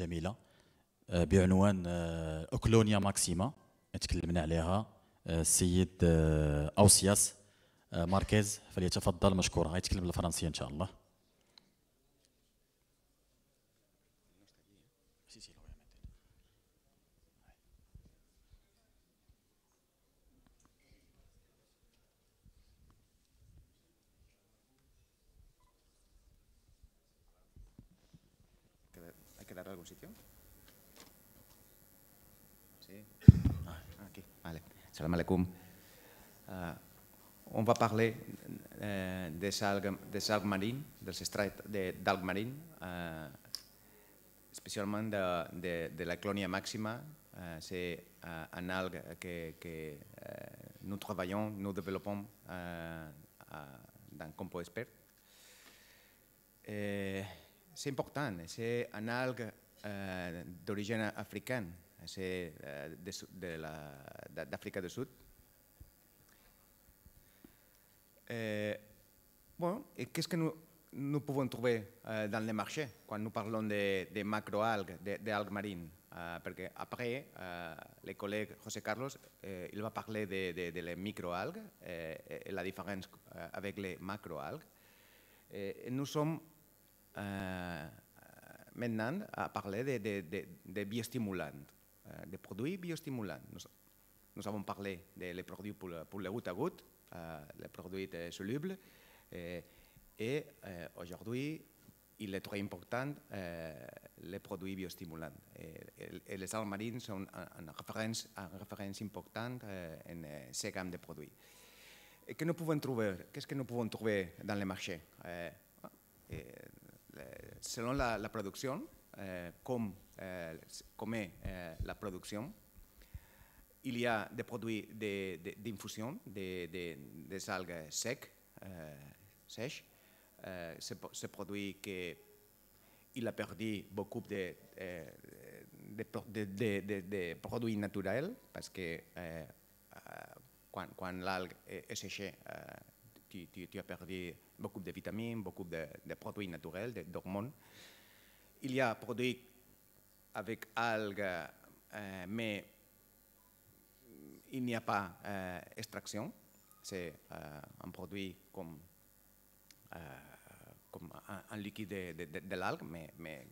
الجميله آه، بعنوان آه، اوكلونيا ماكسيما تكلمنا عليها آه، السيد اوسياس ماركيز فليتفضل مشكورا يتكلم بالفرنسيه ان شاء الله algún sitio? Sí. Ah, aquí, vale. Salam alaikum. Uh, on va parlar eh, de salg, de salg marín, dels estrats d'alg marín, eh, especialment de, de, de la clònia màxima, eh, ser uh, eh, un alg que, que uh, nous treballons, nous développons uh, uh, dans Compo Expert. C'est important, c'est un algue eh, d'origen africà, eh, d'Àfrica del Sud. Eh, és que no podem trobar trouver eh, dans les marchés quan no parlons de, de d'alg d'algues eh, Perquè après, el eh, collègue José Carlos, eh, va parlar de, de, de les microalgues et la diferència amb les macroalgues. nous maintenant a parler de, de, de, de biostimulants, euh, de produits biostimulants. Nous, nous avons parlé des de produits pour, pour, le goutte à goutte, euh, les produits solubles, et, et euh, aujourd'hui, il est très important euh, les produits biostimulants. Et, et, et les algues marines sont une référence, une référence importante euh, en euh, ces gammes de produits. Qu'est-ce que nous pouvons trouver dans les marchés Eh, selon la, la producció, eh, com, eh, és eh, la producció, hi ha de produir d'infusió de, de, de, de, de sec, eh, sec, eh, se, se produir que il a perdu beaucoup eh, de, de de, de, de, produits naturels parce que quand, eh, quand l'algue est séchée, tu, tu, tu, as perdu beaucoup de vitamines, beaucoup de, produits naturels, d'hormones. Il y a produits avec algues, euh, mais il n'y a pas euh, extraction. C'est euh, un produit comme, euh, comme un, liquide de, l'algue, mais, mais,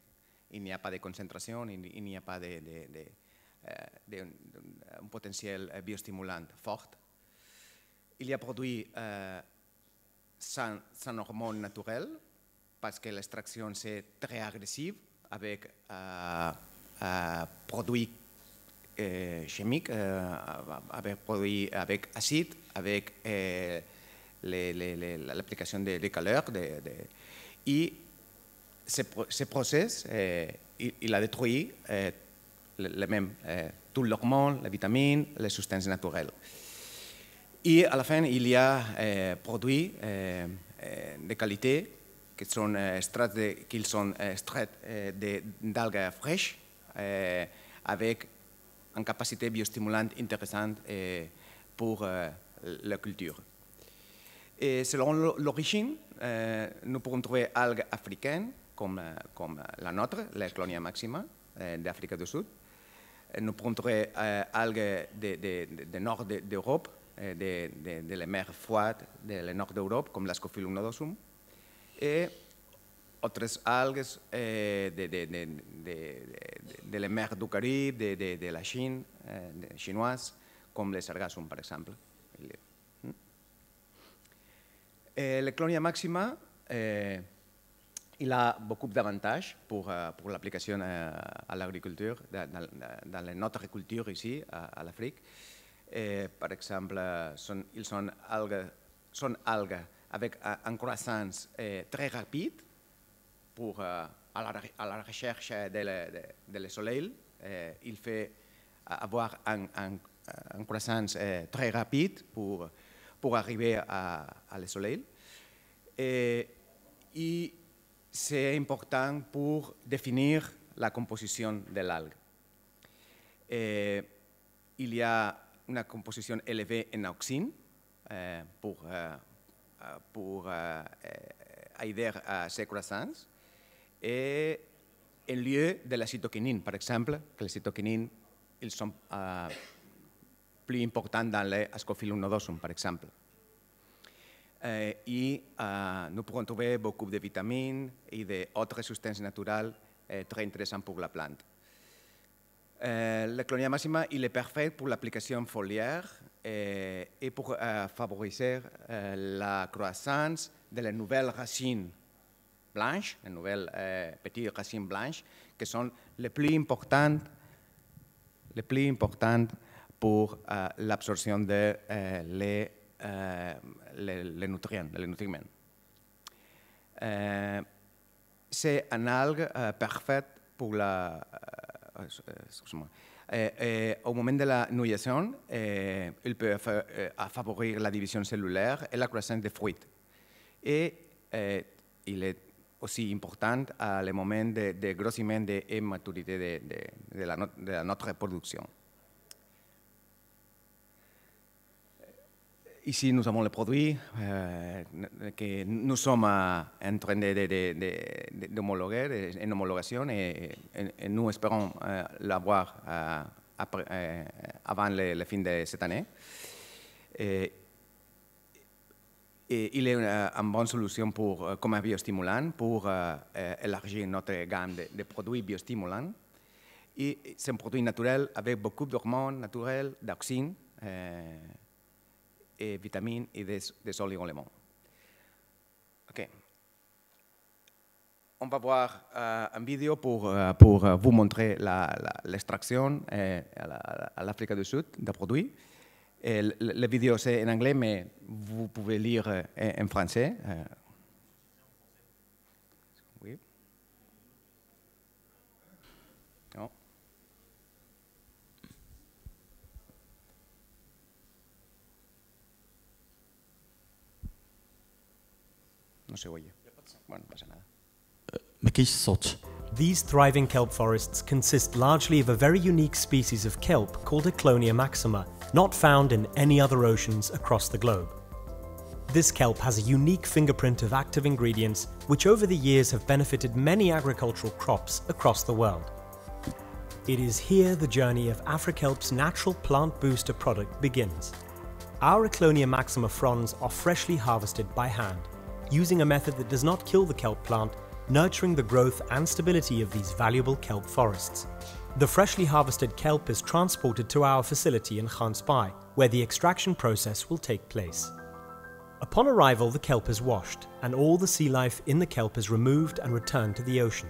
il n'y a pas de concentration, il, n'y a pas de, potentiel biostimulant fort. Il y a produits sans, sans hormones naturelles, parce que l'extraction c'est très agressive avec euh, euh produits euh, chimiques, euh, avec avec acide, avec l'application des, de chaleur et ce, ce process, il, a détruit le, le même, tout l'hormone, la vitamine, les substances naturelles. Et à la fin, il y a euh, produits eh, eh, de qualité eh, qui sont extraits d'algues fraîches avec une capacité biostimulante intéressante pour la culture. Et selon l'origine, nous pouvons trouver algues africaines comme, comme la nôtre, la Clonia maxima d'Afrique du Sud. Nous pouvons trouver algues du de, nord d'Europe Eh, de, de, de, les mers froides de nord d'Europa, com l'escofilum nodosum, i altres algues eh, de, de, de, de, de les mers du Carib, de, de, de la Xina, eh, xinoise, com les sargassum, per exemple. Mm? Eh, clònia màxima eh, i eh, eh, la beaucoup d'avantages pour, pour l'application à, l'agricultura, l'agriculture, dans, dans, dans, les notre ici, a, à l'Afrique eh, per exemple, són, ils són alga, són alga avec un eh, croissance eh, très rapide pour, euh, la, a la recherche de, la, de, de le soleil. Euh, il fait eh, avoir un, un, un croissance eh, très rapide pour, pour arriver à, à le soleil. Eh, I c'est important pour définir la composició de Eh, Il y a una composició élevée en auxine eh, per, eh, eh, pour, euh, pour aider a ser croissants, et en lieu de la cytokinine, per exemple, que la cytokinines ils sont plus importants dans les ascophyllum nodosum, per exemple. I no poden trobar beaucoup de vitamines i d'autres substàncies naturals eh, très interessants per la planta. Eh, la colonie maxima, il est parfaite pour l'application foliaire et, pour favoriser la croissance de nouvelles racines blanches, les nouvelles petites racines blanches, qui sont les plus importantes, les plus importantes pour l'absorption de eh, eh, les, les, nutriments. Les nutriments. C'est un algue parfait pour la Euh, au moment de la nourrisson, il eh, peut eh, favorir la division cellulaire et la croissance des fruits. Et eh, il est aussi important à le moment de, de grossissement et maturité de, de, de, la, de la notre production. ici, nous avons le produit euh, que nous sommes euh, en train d'homologuer, de, de, de, en homologation, et, et, et nous espérons euh, l'avoir euh, euh, avant le, le, fin de cette année. Et, et il est une bonne solution pour, euh, comme un biostimulant pour élargir notre gamme de, produits biostimulants. Et c'est un produit naturel avec beaucoup d'hormones naturelles, d'auxines. et eh, vitamines et des, des OK. On va voir euh, un vidéo pour, euh, pour euh, vous montrer l'extraction eh, à l'Afrique du Sud de produits. Et le, le vidéo c'est en anglais, mais vous pouvez lire eh, en français. no se oye. Bueno, pasa nada. Uh, These thriving kelp forests consist largely of a very unique species of kelp called Eclonia maxima, not found in any other oceans across the globe. This kelp has a unique fingerprint of active ingredients which over the years have benefited many agricultural crops across the world. It is here the journey of Afrikelp's natural plant booster product begins. Our Eclonia maxima fronds are freshly harvested by hand using a method that does not kill the kelp plant, nurturing the growth and stability of these valuable kelp forests. The freshly harvested kelp is transported to our facility in Khanspy, where the extraction process will take place. Upon arrival, the kelp is washed, and all the sea life in the kelp is removed and returned to the ocean.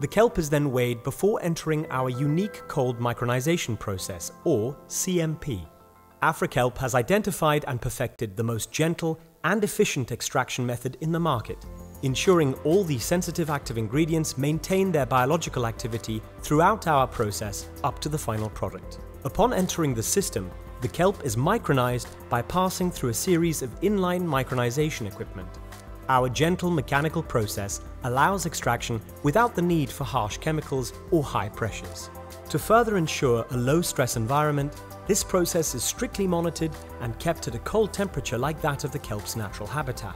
The kelp is then weighed before entering our unique cold micronization process, or CMP. AfriKelp has identified and perfected the most gentle and efficient extraction method in the market, ensuring all the sensitive active ingredients maintain their biological activity throughout our process up to the final product. Upon entering the system, the kelp is micronized by passing through a series of inline micronization equipment. Our gentle mechanical process allows extraction without the need for harsh chemicals or high pressures. To further ensure a low stress environment, this process is strictly monitored and kept at a cold temperature like that of the kelp's natural habitat.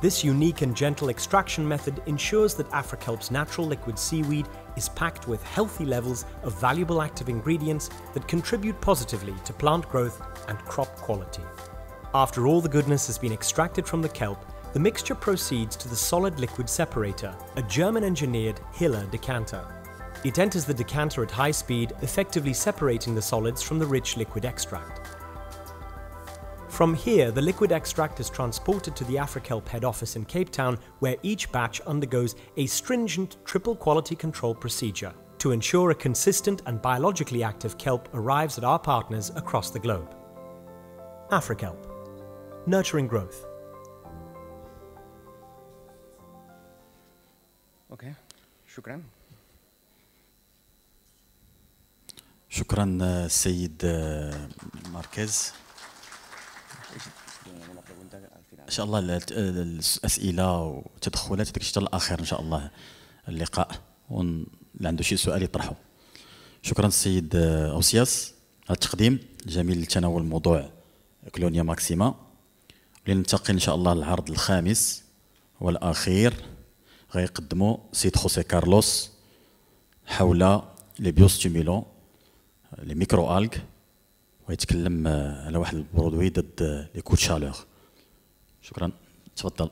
This unique and gentle extraction method ensures that Afrikelp's natural liquid seaweed is packed with healthy levels of valuable active ingredients that contribute positively to plant growth and crop quality. After all the goodness has been extracted from the kelp, the mixture proceeds to the solid liquid separator, a German engineered Hiller decanter. It enters the decanter at high speed, effectively separating the solids from the rich liquid extract. From here, the liquid extract is transported to the Afrikelp head office in Cape Town, where each batch undergoes a stringent triple quality control procedure to ensure a consistent and biologically active kelp arrives at our partners across the globe. Afrikelp, nurturing growth. Okay, shukran. شكرا السيد آه، آه، ماركيز ان شاء الله الاسئله والتدخلات هذيك حتى الاخير ان شاء الله اللقاء اللي عنده شي سؤال يطرحه شكرا السيد آه، اوسياس على التقديم جميل لتناول موضوع كلونيا ماكسيما لننتقل ان شاء الله للعرض الخامس والاخير غيقدموا سيد خوسي كارلوس حول لي بيوستيميلون لي الغ ويتكلم آه، على واحد البرودوي ضد آه، لي كوت شالور شكرا تفضل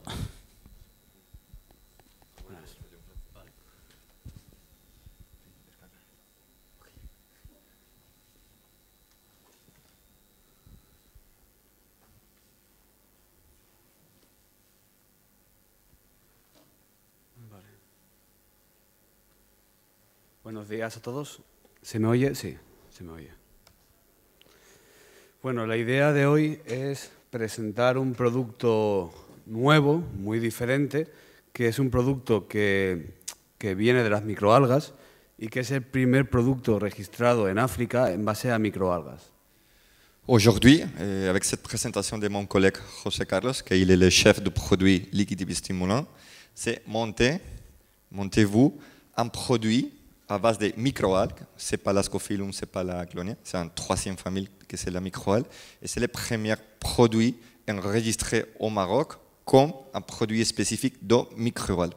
Buenos días a todos. ¿Se me oye? Sí. Bueno, la idea de hoy es presentar un producto nuevo, muy diferente, que es un producto que, que viene de las microalgas y que es el primer producto registrado en África en base a microalgas. Aujourd'hui, eh, avec cette présentation de mon collègue José Carlos, qui est le chef de produit liquide stimulant, c'est monter, montez-vous, un produit à base de microalgues. Ce n'est pas l'ascophyllum, ce n'est pas la clonia. C'est une troisième famille que c'est la microalgue. Et c'est le premier produit enregistré au Maroc comme un produit spécifique de microalgues.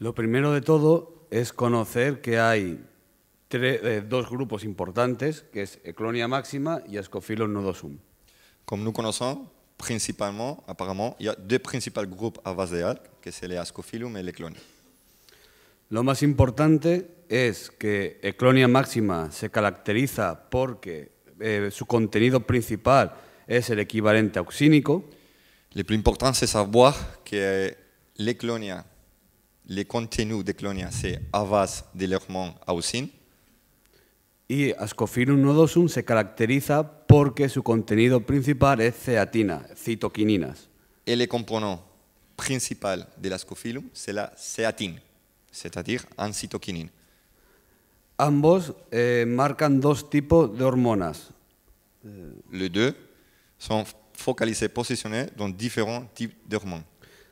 Le primero de todo es conocer que hay y a eh, deux groupes importantes, que sont Eclonia maxima et Ascophyllum nodosum. Comme nous connaissons, principalement, apparemment, il y a deux principaux groupes à base d'algues, que c'est les et les Lo más importante es que Eclonia Máxima se caracteriza porque eh, su contenido principal es el equivalente auxínico. Lo más importante es saber que el les contenus d'Eclonia, c'est avas de l'hermon auxine. Y Ascofilum nodosum se caracteriza porque su contenido principal es ceatina, citoquininas. El componente principal de Ascofilum es la ceatina. c'est-à-dire en cytokinine. Ambos eh, marquent deux types d'hormones. Les deux sont focalisés, positionnés dans différents types d'hormones.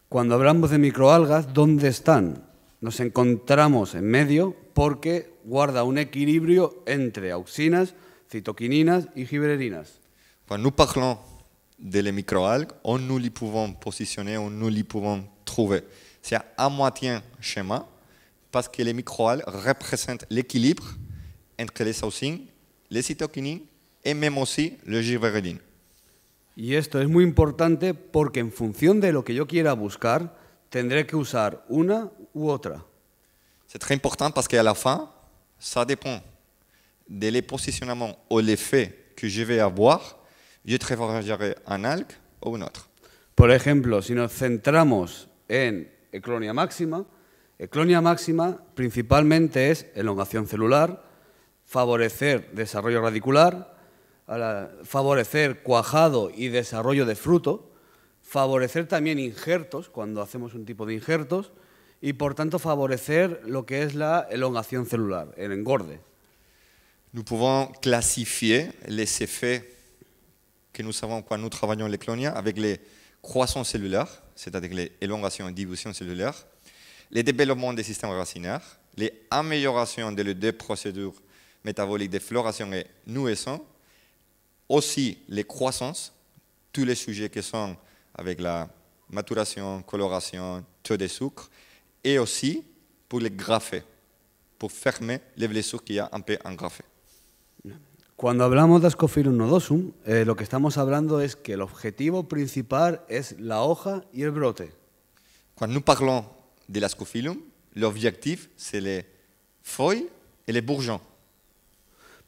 quand hablamos de microalgas, sont Nous nous encontramos en medio porque guarda un equilibrio entre auxinas, cytokinines et gibrerinas. Quand nous parlons de les microalgues, on nous les pouvons positionner, où nous les pouvons trouver. C'est à moitié schéma, parce que les micro-algues représentent l'équilibre entre les saucines, les cytokinines et même aussi le gibberelline. Y esto es muy importante porque en función de lo que yo quiera buscar, tendré que usar une ou otra. C'est très important parce qu'à la fin, ça dépend de les positionnements ou l'effet que je vais avoir. Je travaillerai un algue ou un autre. Por ejemplo, si nos centramos en Eclonia máxima, Eclonia máxima principalmente es elongación celular, favorecer desarrollo radicular, favorecer cuajado y desarrollo de fruto, favorecer también injertos, cuando hacemos un tipo de injertos, y por tanto favorecer lo que es la elongación celular, el engorde. Nous pouvons classifier les effets que nous savons quand nous travaillons les clonia avec les croissants cellulaires, c'est-à-dire les élongations et divisions le développement des systèmes racinaires, les améliorations des deux procédures métaboliques de floration et nourrissons, aussi les croissances, tous les sujets qui sont avec la maturation, coloration, taux de sucre, et aussi pour les graffer, pour fermer les blessures qui y a un peu engraffées. Cuando hablamos de Ascophyllum nodosum, eh, lo que estamos hablando es que el principal es la hoja y el brote. Cuando nous parlons de Scofilum, l'objectif, c'est les feuilles et el bourgeons.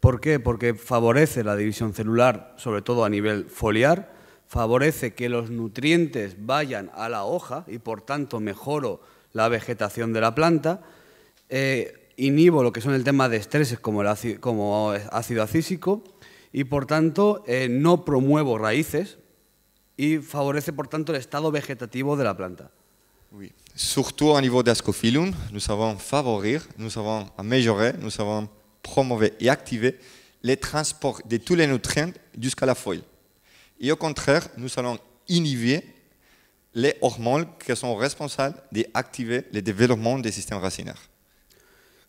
¿Por qué? Porque favorece la división celular, sobre todo a nivel foliar, favorece que los nutrientes vayan a la hoja y por tanto mejoro la vegetación de la planta, eh, inhibo lo que son el tema de estréses como, el ácido, como acísico y por tanto eh, no promuevo raíces y favorece por tanto el estado vegetativo de la planta. Oui. Surtout au niveau d'Ascofilum, nous savons favorir, nous savons améliorer, nous savons promouvoir et activer el transporte de tous les nutriments jusqu'à la feuille. Et au contraire, nous allons inhibir les hormones que son responsables de d'activer le développement del sistema racinaires.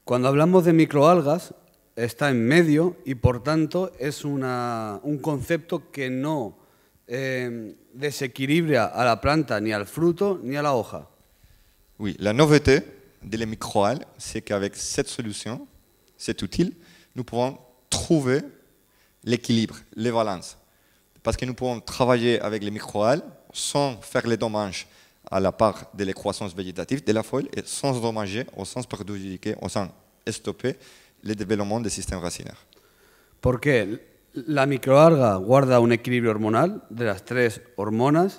Cuando hablamos de microalgas, está en medio y por tanto es un concepto que no eh, desequilibra a la planta ni al fruto ni a la hoja. Oui, la nouveauté des microalgues, c'est qu'avec cette solution, cet outil, nous pouvons trouver l'équilibre, les valences, Parce que nous pouvons travailler avec les microalgues sans faire les dommages à la part de la croissance végétatives de la folle, et sans dommager, au sens perjudiquer, au sens stopper le développement des systèmes racinaires. Pourquoi la microalga garde un équilibre hormonal de las trois hormones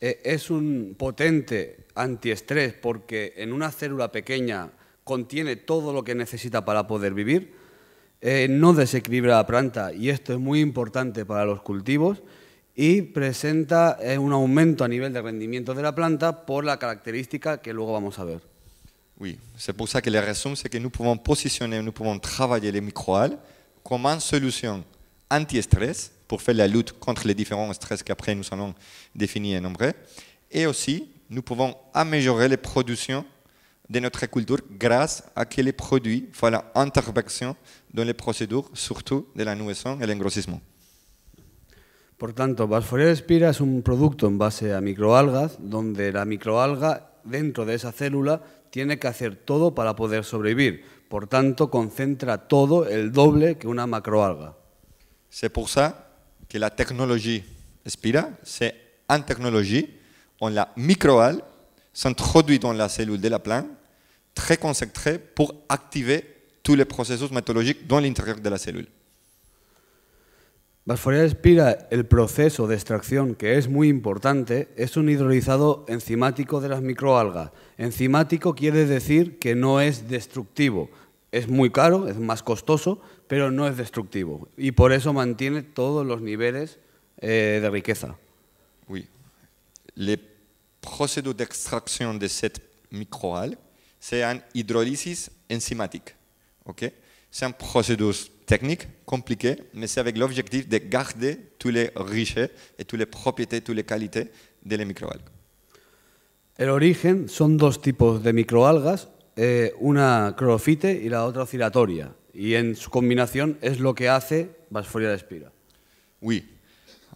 E, es un potente antiestrés porque en una célula pequeña contiene todo lo que necesita para poder vivir, eh, no desequilibra la planta y esto es muy importante para los cultivos y presenta eh, un aumento a nivel de rendimiento de la planta por la característica que luego vamos a ver. Sí, se pour que la razón c'est que nous pouvons positionner, nous pouvons travailler les microalgues comme solution pour faire la lutte contre les différents stress qu'après nous allons définir et nombrer. Et aussi, nous pouvons améliorer les productions de nuestra cultura... ...gracias a que productos... produits font l'intervention dans les procédures, surtout de la nutrición y el engrosismo Por tanto, Basforespira es un producto en base a microalgas, donde la microalga dentro de esa célula tiene que hacer todo para poder sobrevivir. Por tanto, concentra todo el doble que una macroalga. C'est pour ça que la tecnología una c'est en technologie, on la se introduce en la cellule de la plante, très concentrée pour activer tous procesos processus en dans l'intérieur de la cellule. Basforia espira el proceso de extracción que es muy importante, es un hidrolizado enzimático de las microalgas. Enzimático quiere decir que no es destructivo es muy caro, es más costoso, pero no es destructivo. Y por eso mantiene todos los niveles eh, de riqueza. Oui. proceso de extracción de cette microalga es un hidrólisis enzymatique. ¿ok? C'est un proceso technique, compliqué, mais c'est avec l'objectif de garder tous les richesses et toutes les propriétés, toutes les qualités de microalgues. El origen son dos tipos de microalgas eh, una crofite y la otra oscilatoria. Y en su combinación es lo que hace Basforia Espira. Oui.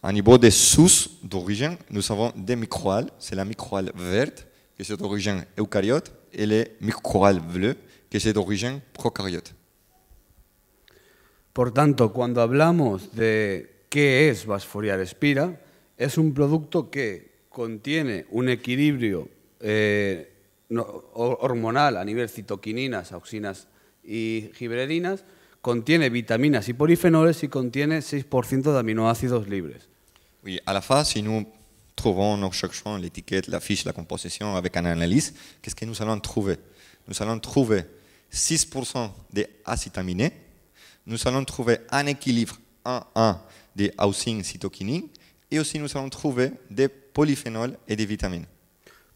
A niveau des sources d'origine, nous avons des microalgues. C'est la microalgue verte, qui est d'origine eucaryote, et les microalgues bleues, qui est d'origine procaryote. Por tanto, cuando hablamos de qué es Basforia espira, es un producto que contiene un equilibrio eh, hormonal a nivel citoquininas, auxinas y giberelinas, contiene vitaminas y polifenoles y contiene 6% de aminoácidos libres. Oui, à la fin, si nous trouvons, nous cherchons l'étiquette, la fiche, la composition avec un analyse, es lo que vamos a trouver Nous allons trouver 6% de acétaminés, nous allons trouver un équilibre 1-1 des auxinas cytokinines, et aussi nous allons trouver des polyphénols et des vitamines.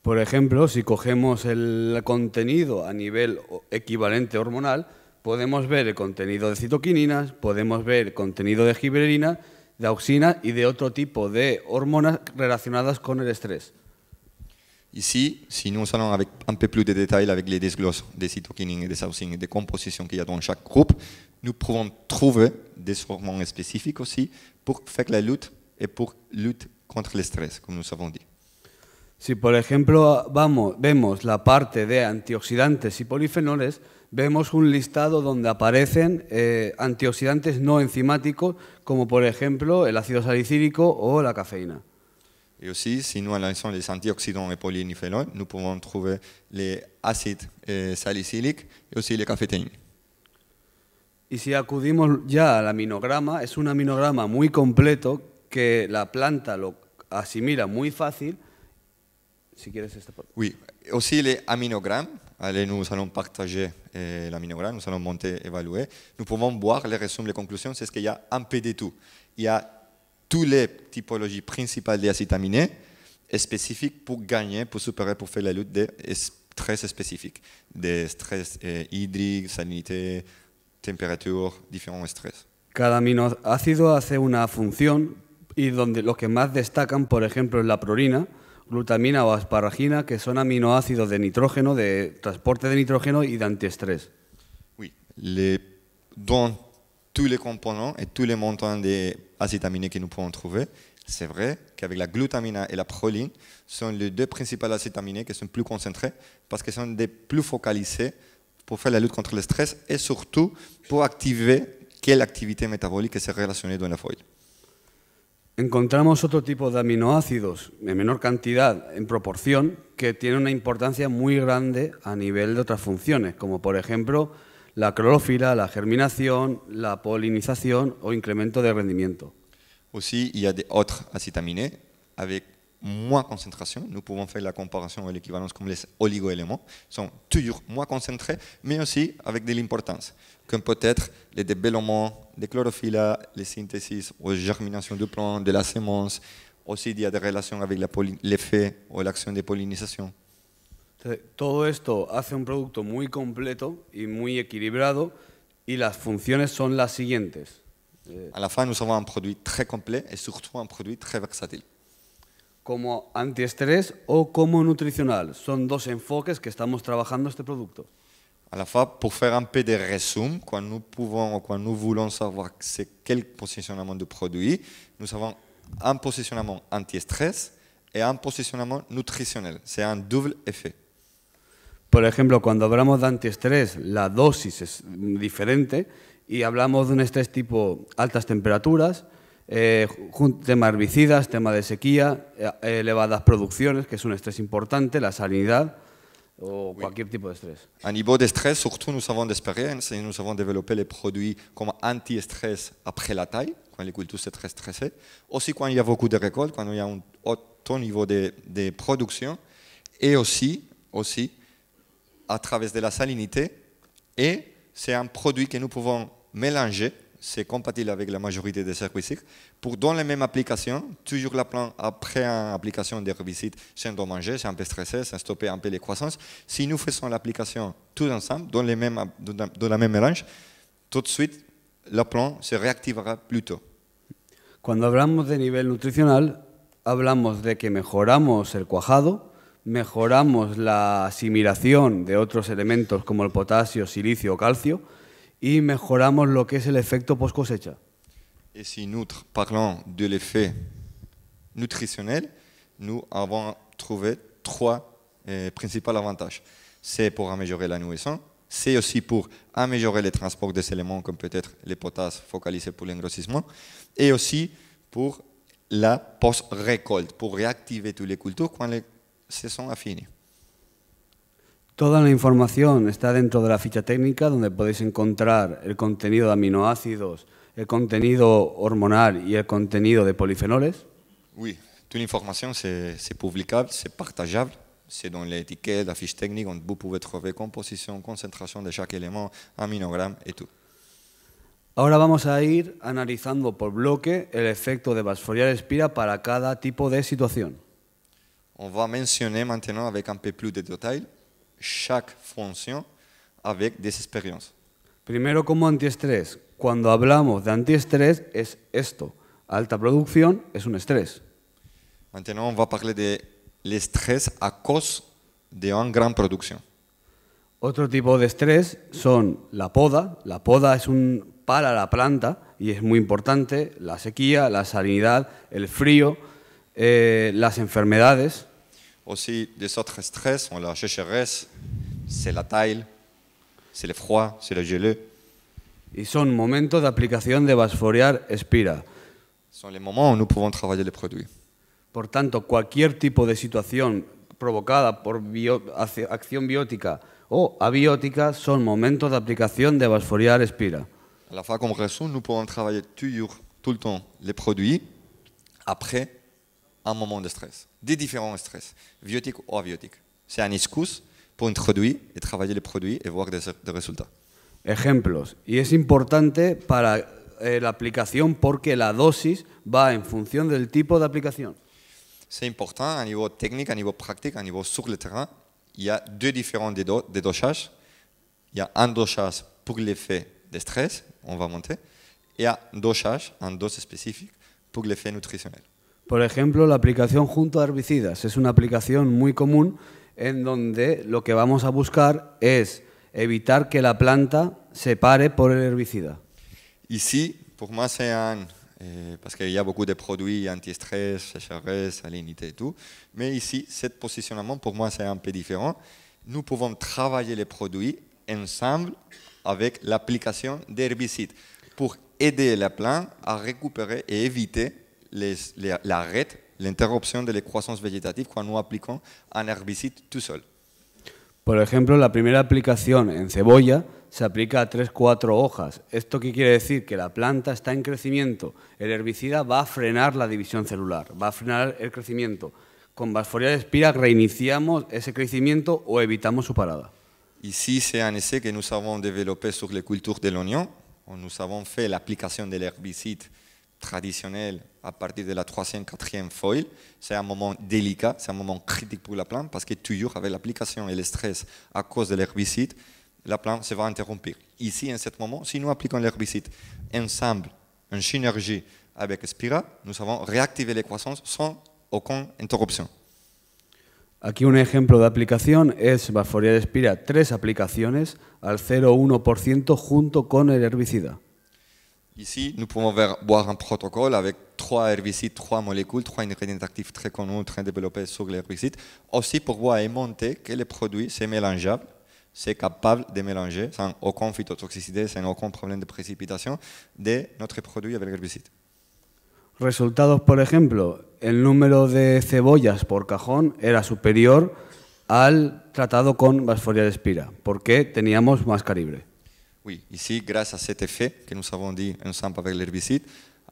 Por ejemplo, si cogemos el contenido a nivel equivalente hormonal, podemos ver el contenido de citoquininas, podemos ver el contenido de giberelina, de auxina y de otro tipo de hormonas relacionadas con el estrés. Y si nous allons avec un peu plus de détails avec les desglosses des cytokinines et des auxines et des compositions qu'il y a dans chaque groupe, nous pouvons trouver des hormones spécifiques aussi pour faire la lutte et pour lutter contre le stress, comme nous avons dit. Si, por ejemplo, vamos, vemos la parte de antioxidantes y polifenoles, vemos un listado donde aparecen eh, antioxidantes no enzimáticos, como por ejemplo el ácido salicílico o la cafeína. si Y si acudimos ya al aminograma, es un aminograma muy completo que la planta lo asimila muy fácil Si Oui, aussi les aminogrammes. Allez, nous allons partager eh, l'aminogramme, nous allons monter, évaluer. Nous pouvons voir les résumés, les conclusions, c'est ce qu'il y a un peu de tout. Il y a toutes les typologies principales des aminés spécifiques pour gagner, pour supérer, pour faire la lutte des stress spécifiques, des stress eh, hydrique, salinité, température, différents stress. Cada aminoácido hace una función y donde lo que más destacan, por ejemplo, la prolina, glutamina o asparagina, que son aminoácidos de nitrógeno, de transporte de nitrógeno et stress Oui, les, dans tous les composants et tous les montants des aminés que nous pouvons trouver, c'est vrai qu'avec la glutamine et la proline, sont les deux principales acides aminés qui sont plus concentrés parce qu'ils sont des plus focalisés pour faire la lutte contre le stress et surtout pour activer quelle activité métabolique est relationnée dans la feuille. encontramos otro tipo de aminoácidos en menor cantidad, en proporción, que tienen una importancia muy grande a nivel de otras funciones, como por ejemplo la clorofila, la germinación, la polinización o incremento de rendimiento. Aussi, il y a d'autres avec moins concentration. Nous pouvons faire la comparaison et l'équivalence comme les oligoéléments sont toujours moins concentrés, mais aussi avec de l'importance. comme peut-être les développement des chlorophylles, les synthèses ou germination de plantes, de la semence. Aussi, il y a des relations avec l'effet ou l'action de pollinisation. Todo esto hace un producto muy completo y muy equilibrado y las funciones son las siguientes. A eh, la fin, nous avons un produit très complet et surtout un produit très versatile. Como antiestrés o como nutricional, sont deux enfoques que estamos trabajando este producto. à la fois pour faire un peu de résumé, quand nous pouvons ou quand nous voulons savoir c'est quel positionnement de produit, nous avons un positionnement anti-stress et un positionnement nutritionnel. C'est un double effet. Por ejemplo, cuando hablamos de antiestrés, la dosis es diferente y hablamos de un estrés tipo altas temperaturas, eh, tema herbicidas, tema de sequía, eh, elevadas producciones, que es un estrés importante, la sanidad. ou type de stress. niveau de stress, surtout, nous avons d'expérience hein, et nous avons développé les produits comme anti-stress après la taille, quand les cultures sont très stressées. Aussi quand il y a beaucoup de récoltes, quand il y a un haut niveau de, de production. Et aussi, aussi, à travers de la salinité. Et c'est un produit que nous pouvons mélanger c'est compatible avec la majorité des herbicides. Pour dans les mêmes applications, toujours la plante après de application d'herbicide, c'est endommagé, c'est un peu stressé, c'est stoppé un peu les croissances. Si nous faisons l'application tous ensemble, dans, les mêmes, dans la même mélange, tout de suite, la planta se réactivera plus tôt. Cuando hablamos de nivel nutricional, hablamos de que mejoramos el cuajado, mejoramos la asimilación de otros elementos como el potasio, silicio o calcio, et post cosecha. Et si nous parlons de l'effet nutritionnel, nous avons trouvé trois eh, principaux avantages. C'est pour améliorer la nourriture, c'est aussi pour améliorer les transports des éléments comme peut-être les potasses focalisées pour l'engrossissement, et aussi pour la post-récolte, pour réactiver toutes les cultures quand les saisons sont affinées. Toda la información está dentro de la ficha técnica donde podéis encontrar el contenido de aminoácidos, el contenido hormonal y el contenido de polifenoles. Oui, toute l'information c'est publicable, c'est partageable. C'est dans l'étiquette, la fiche technique, podéis vous pouvez trouver composition, concentración de chaque élément, aminograma y todo. Ahora vamos a ir analizando por bloque el efecto de Basforial Espira para cada tipo de situación. On va mencionar maintenant avec un peu plus de detalle chaque función avec des expériences. Primero como antiestrés. Cuando hablamos de antiestrés es esto. Alta producción es un estrés. Maintenant, on va parler de a à cause una gran production. Otro tipo de estrés son la poda. La poda es un para la planta y es muy importante. La sequía, la salinidad, el frío, eh, las enfermedades aussi des autres stress, on la sécheresse, c'est la taille, c'est le froid, c'est la gelée. Y son momentos de aplicación de Basforiar Espira. Son les moments où nous pouvons travailler les produits. Por tanto, cualquier tipo de situación provocada por acción biótica o abiótica son momentos de aplicación de Basforiar Espira. A la fois comme raison, nous pouvons travailler toujours, tout le temps, les produits. Après, un moment de stress, des différents stress, biotiques ou abiotiques. C'est un excuse pour introduire et travailler les produits et voir des, résultats. Ejemplos. Y es importante para l'application eh, la aplicación la dosis va en fonction del type d'application. C'est important à niveau technique, à niveau pratique, à niveau sur le terrain. Il y a deux différents des, dosages. Il y a un dosage pour l'effet de stress, on va monter, et un dosage, un dosage spécifique pour l'effet nutritionnel. Por ejemplo, la aplicación junto a herbicidas es una aplicación muy común en donde lo que vamos a buscar es evitar que la planta se pare por el herbicida. Eh, y sí, por más sean, porque parce muchos y de produits anti-stress, sécheresse, salinité et tout. Mais ici, este positionnement, pour moi, c'est un peu différent. Nous pouvons travailler les produits ensemble avec l'application d'herbicides pour aider la planta a recuperar y evitar les, red, la interrupción de la croissance végétative cuando aplicamos un herbicida tout seul. Por ejemplo, la primera aplicación en cebolla se aplica a 3-4 hojas. ¿Esto qué quiere decir? Que la planta está en crecimiento. El herbicida va a frenar la división celular, va a frenar el crecimiento. Con Basforia de espira reiniciamos ese crecimiento o evitamos su parada. Y si un que nous avons développé sur les cultures de l'oignon. Nous avons fait l'application de l'herbicide traditionnel à partir de la troisième, quatrième foil, c'est un moment délicat, c'est un moment critique pour la plante parce que toujours avec l'application et el stress à cause de l'herbicide, la plante se va interrompre. Ici, en ce moment, si nous appliquons l'herbicide ensemble, en synergie avec Spira, nous avons réactivé les croissances sans aucune interruption. Aquí un ejemplo de aplicación es Baforia de Spira, tres aplicaciones al 0,1% junto con el herbicida. Ici, podemos ver, un protocolo con tres herbicides, tres molécules, tres ingredientes activos muy conocidos très desarrollados sobre les herbicides, aussi pour voir et que el producto es mélangeable, es capaz de mélanger, sin ninguna phytotoxicité, sans aucun problème de précipitation, de notre produit avec herbicide. Resultados, por ejemplo, el número de cebollas por cajón era superior al tratado con Vasforia de Espira, porque teníamos más calibre. Oui, ici, grâce à cet effet que nous avons dit ensemble avec l'herbicide,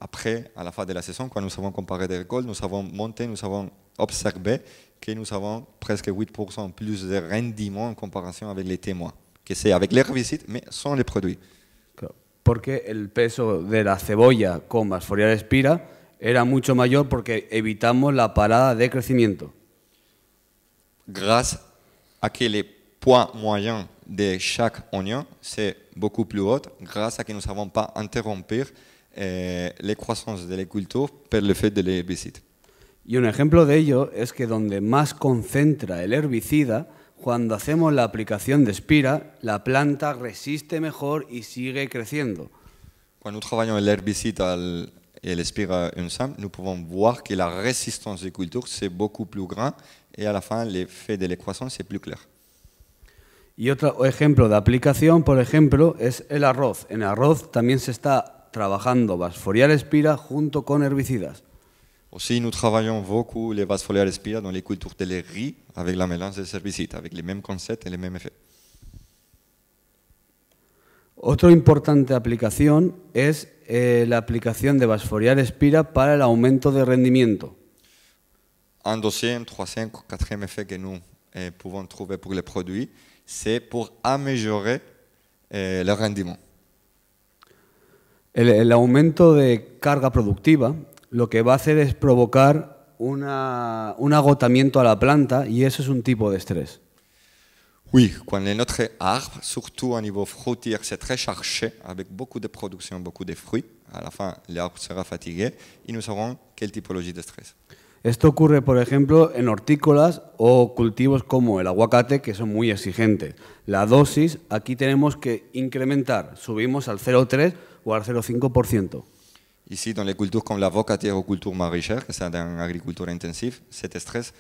après, à la fin de la saison, quand nous avons comparé des récoltes, nous avons monté, nous avons observé que nous avons presque 8% plus de rendement en comparaison avec les témoins, que c'est avec l'herbicide, mais sans les produits. Porque el peso de la cebolla con asphoriale espira era mucho mayor porque evitamos la parada de crecimiento. Grâce à que les poids moyens de chaque oignon, c'est beaucoup plus haute grâce à ce que nous n'avons pas interrompu eh, les croissances de les cultures par le fait de l'herbicide. Y un ejemplo de ello es que donde más concentra el herbicida, cuando hacemos la aplicación de Spira, la planta resiste mejor y sigue creciendo. Quand nous travaillons l'herbicide et l'Espira ensemble, nous pouvons voir que la résistance des cultures, c'est beaucoup plus grand et à la fin, l'effet de la croissance est plus clair. Y otro ejemplo de aplicación, por ejemplo, es el arroz. En arroz también se está trabajando Espira junto con herbicidas. Aussi, nous travaillons beaucoup les respira dans les cultures de riz avec la mélange des herbicides, avec les mêmes concepts et les mêmes effets. Otra importante aplicación es eh, la aplicación de respira para el aumento de rendimiento. Un deuxième, troisième, quatrième effet que nous eh, pouvons trouver pour les produits, c'est pour améliorer euh, le rendement. El, de carga productiva lo que va a hacer es provocar una, un agotamiento a la planta y eso es un tipo de stress. Oui, quand notre arbre, surtout au niveau fruitier, c'est très chargé avec beaucoup de production, beaucoup de fruits, à la fin l'arbre sera fatigué et nous saurons quelle typologie de stress. Esto ocurre, por ejemplo, en hortícolas o cultivos como el aguacate, que son muy exigentes. La dosis aquí tenemos que incrementar, subimos al 0,3 o al 0,5%. Ici, dans les cultures comme l'avocatière ou culture maraîchère, que c'est dans agriculture intensive, cet stress,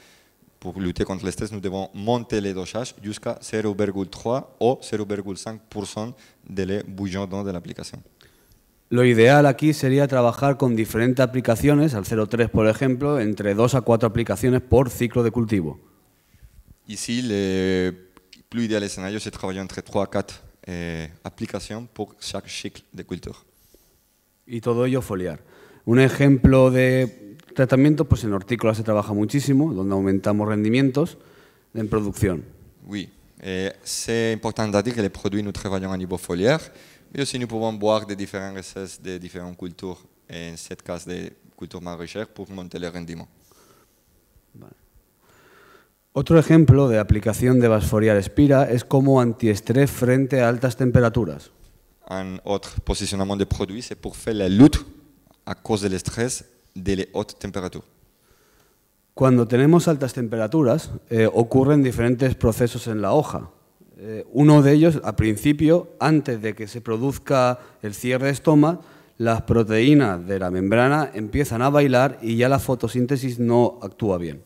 pour lutter contre le stress, nous devons monter les dosages jusqu'à 0,3 ou 0,5% de de bouillons de l'application. Lo ideal aquí sería trabajar con diferentes aplicaciones, al 0,3 por ejemplo, entre 2 a 4 aplicaciones por ciclo de cultivo. si, le plus ideal escenario, es trabajar entre 3 eh, a 4 aplicaciones por cada ciclo de cultivo. Y todo ello foliar. Un ejemplo de tratamiento, pues en hortícola se trabaja muchísimo, donde aumentamos rendimientos en producción. Sí, es importante decir que los productos nous travaillons a nivel y si nous pouvons boire des différentes de diferentes culturas, en este cas, de culture maraîchère, pour monter le rendement. Otro ejemplo de aplicación de Basforial Espira es como antiestrés frente a altas temperaturas. Un autre de productos es para hacer la lucha a causa del estrés de las altas temperaturas. Cuando tenemos altas temperaturas, eh, ocurren diferentes procesos en la hoja, eh, uno de ellos, al principio, antes de que se produzca el cierre de estomas, las proteínas de la membrana empiezan a bailar y ya la fotosíntesis no actúa bien.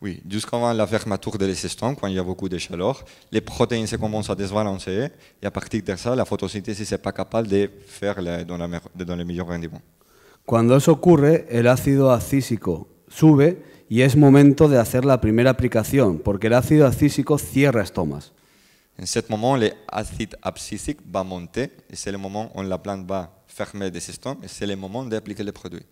Oui, jusqu'avant la fermeture de l'estomac, quand il y a beaucoup de chaleur, les protéines se commencent à désbalancer et à partir de ça, la photosynthèse n'est pas capable de faire le, dans, la, dans le meilleur rendement. Cuando eso ocurre, el ácido acísico sube y es momento de hacer la primera aplicación, porque el ácido acísico cierra estomas. En ce moment, l'acide abscisique va monter et c'est le moment où la plante va fermer des systèmes et c'est le moment d'appliquer le produit.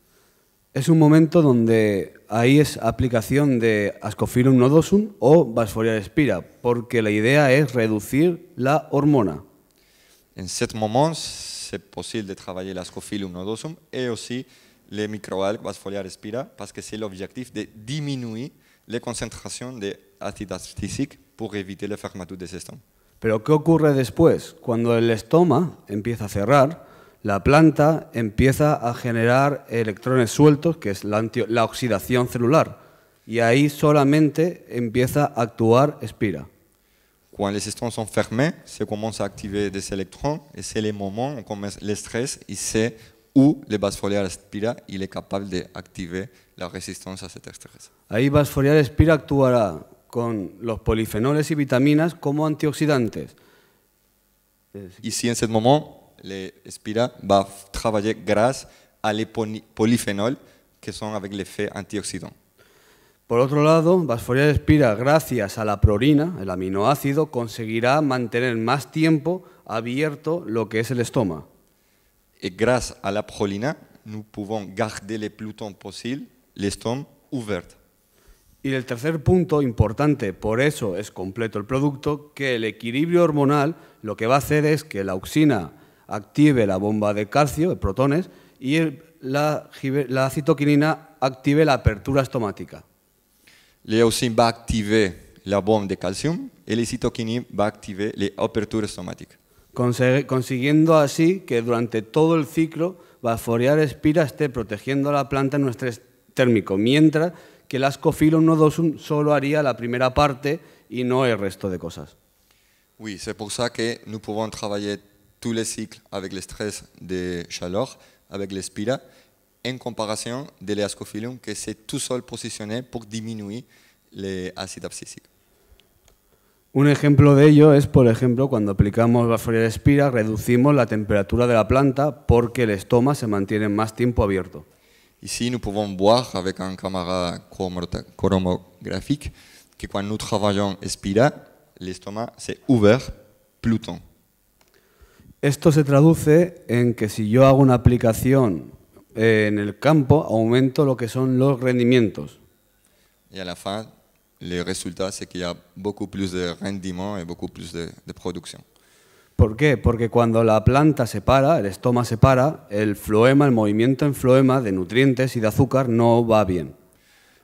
Es un momento donde ahí es aplicación de Ascophyllum nodosum o Vasfolia respira porque la idea es reducir la hormona. En cet moment, c'est possible de travailler l'Ascophyllum nodosum et aussi les microalgues Vasfolia respira parce que c'est l'objectif de diminuer les concentrations d'acide abscisique pour éviter la fermeture des systèmes. Pero ¿qué ocurre después? Cuando el estoma empieza a cerrar, la planta empieza a generar electrones sueltos, que es la, la oxidación celular, y ahí solamente empieza a actuar espira. Cuando los estomas sont fermés, se comienza a activar des électrons, et c'est le moment que comienza el estrés y c'est où le base foliar espira y es capaz de activer la resistencia a cet este estrés. Ahí vas foliar espira actuará con los polifenoles y vitaminas como antioxidantes. Y si en ese momento le espira va trabajar gracias a los polifenoles, que con avec efecto antioxidante. Por otro lado, Vasforia Espira, gracias a la prorina, el aminoácido, conseguirá mantener más tiempo abierto lo que es el estómago. Y gracias a la prolina, nous pouvons garder le plus longtemps possible l'estomac ouvert. Y el tercer punto importante, por eso es completo el producto, que el equilibrio hormonal lo que va a hacer es que la auxina active la bomba de calcio, de protones, y la, la, citoquinina active la apertura estomática. La auxina va a activar la bomba de calcio y la citoquinina va a activar la apertura estomática. consiguiendo así que durante todo el ciclo baforear espira esté protegiendo a la planta en un estrés térmico, mientras que el ascofilo 1.2.1 solo haría la primera parte y no el resto de cosas. Oui, c'est pour ça que nous pouvons travailler tous les cycles avec les stress de chaleur, avec la espira, en comparaison de ascofilum que se tout seul positionné pour diminuer les acides Un ejemplo de ello es, por ejemplo, cuando aplicamos de Espira, reducimos la temperatura de la planta porque el estoma se mantiene más tiempo abierto. Ici, nous pouvons voir avec un camarade chromographique que quand nous travaillons espira, l'estomac se ouvert Plutón. Esto se traduce en que si yo hago una aplicación eh, en el campo, aumento lo que son los rendimientos. Y a la fin, el resultado es qu'il y a beaucoup plus de rendement et beaucoup plus de, de producción. ¿Por qué? Porque cuando la planta se para, el estoma se para, el floema, el movimiento en floema de nutrientes y de azúcar no va bien.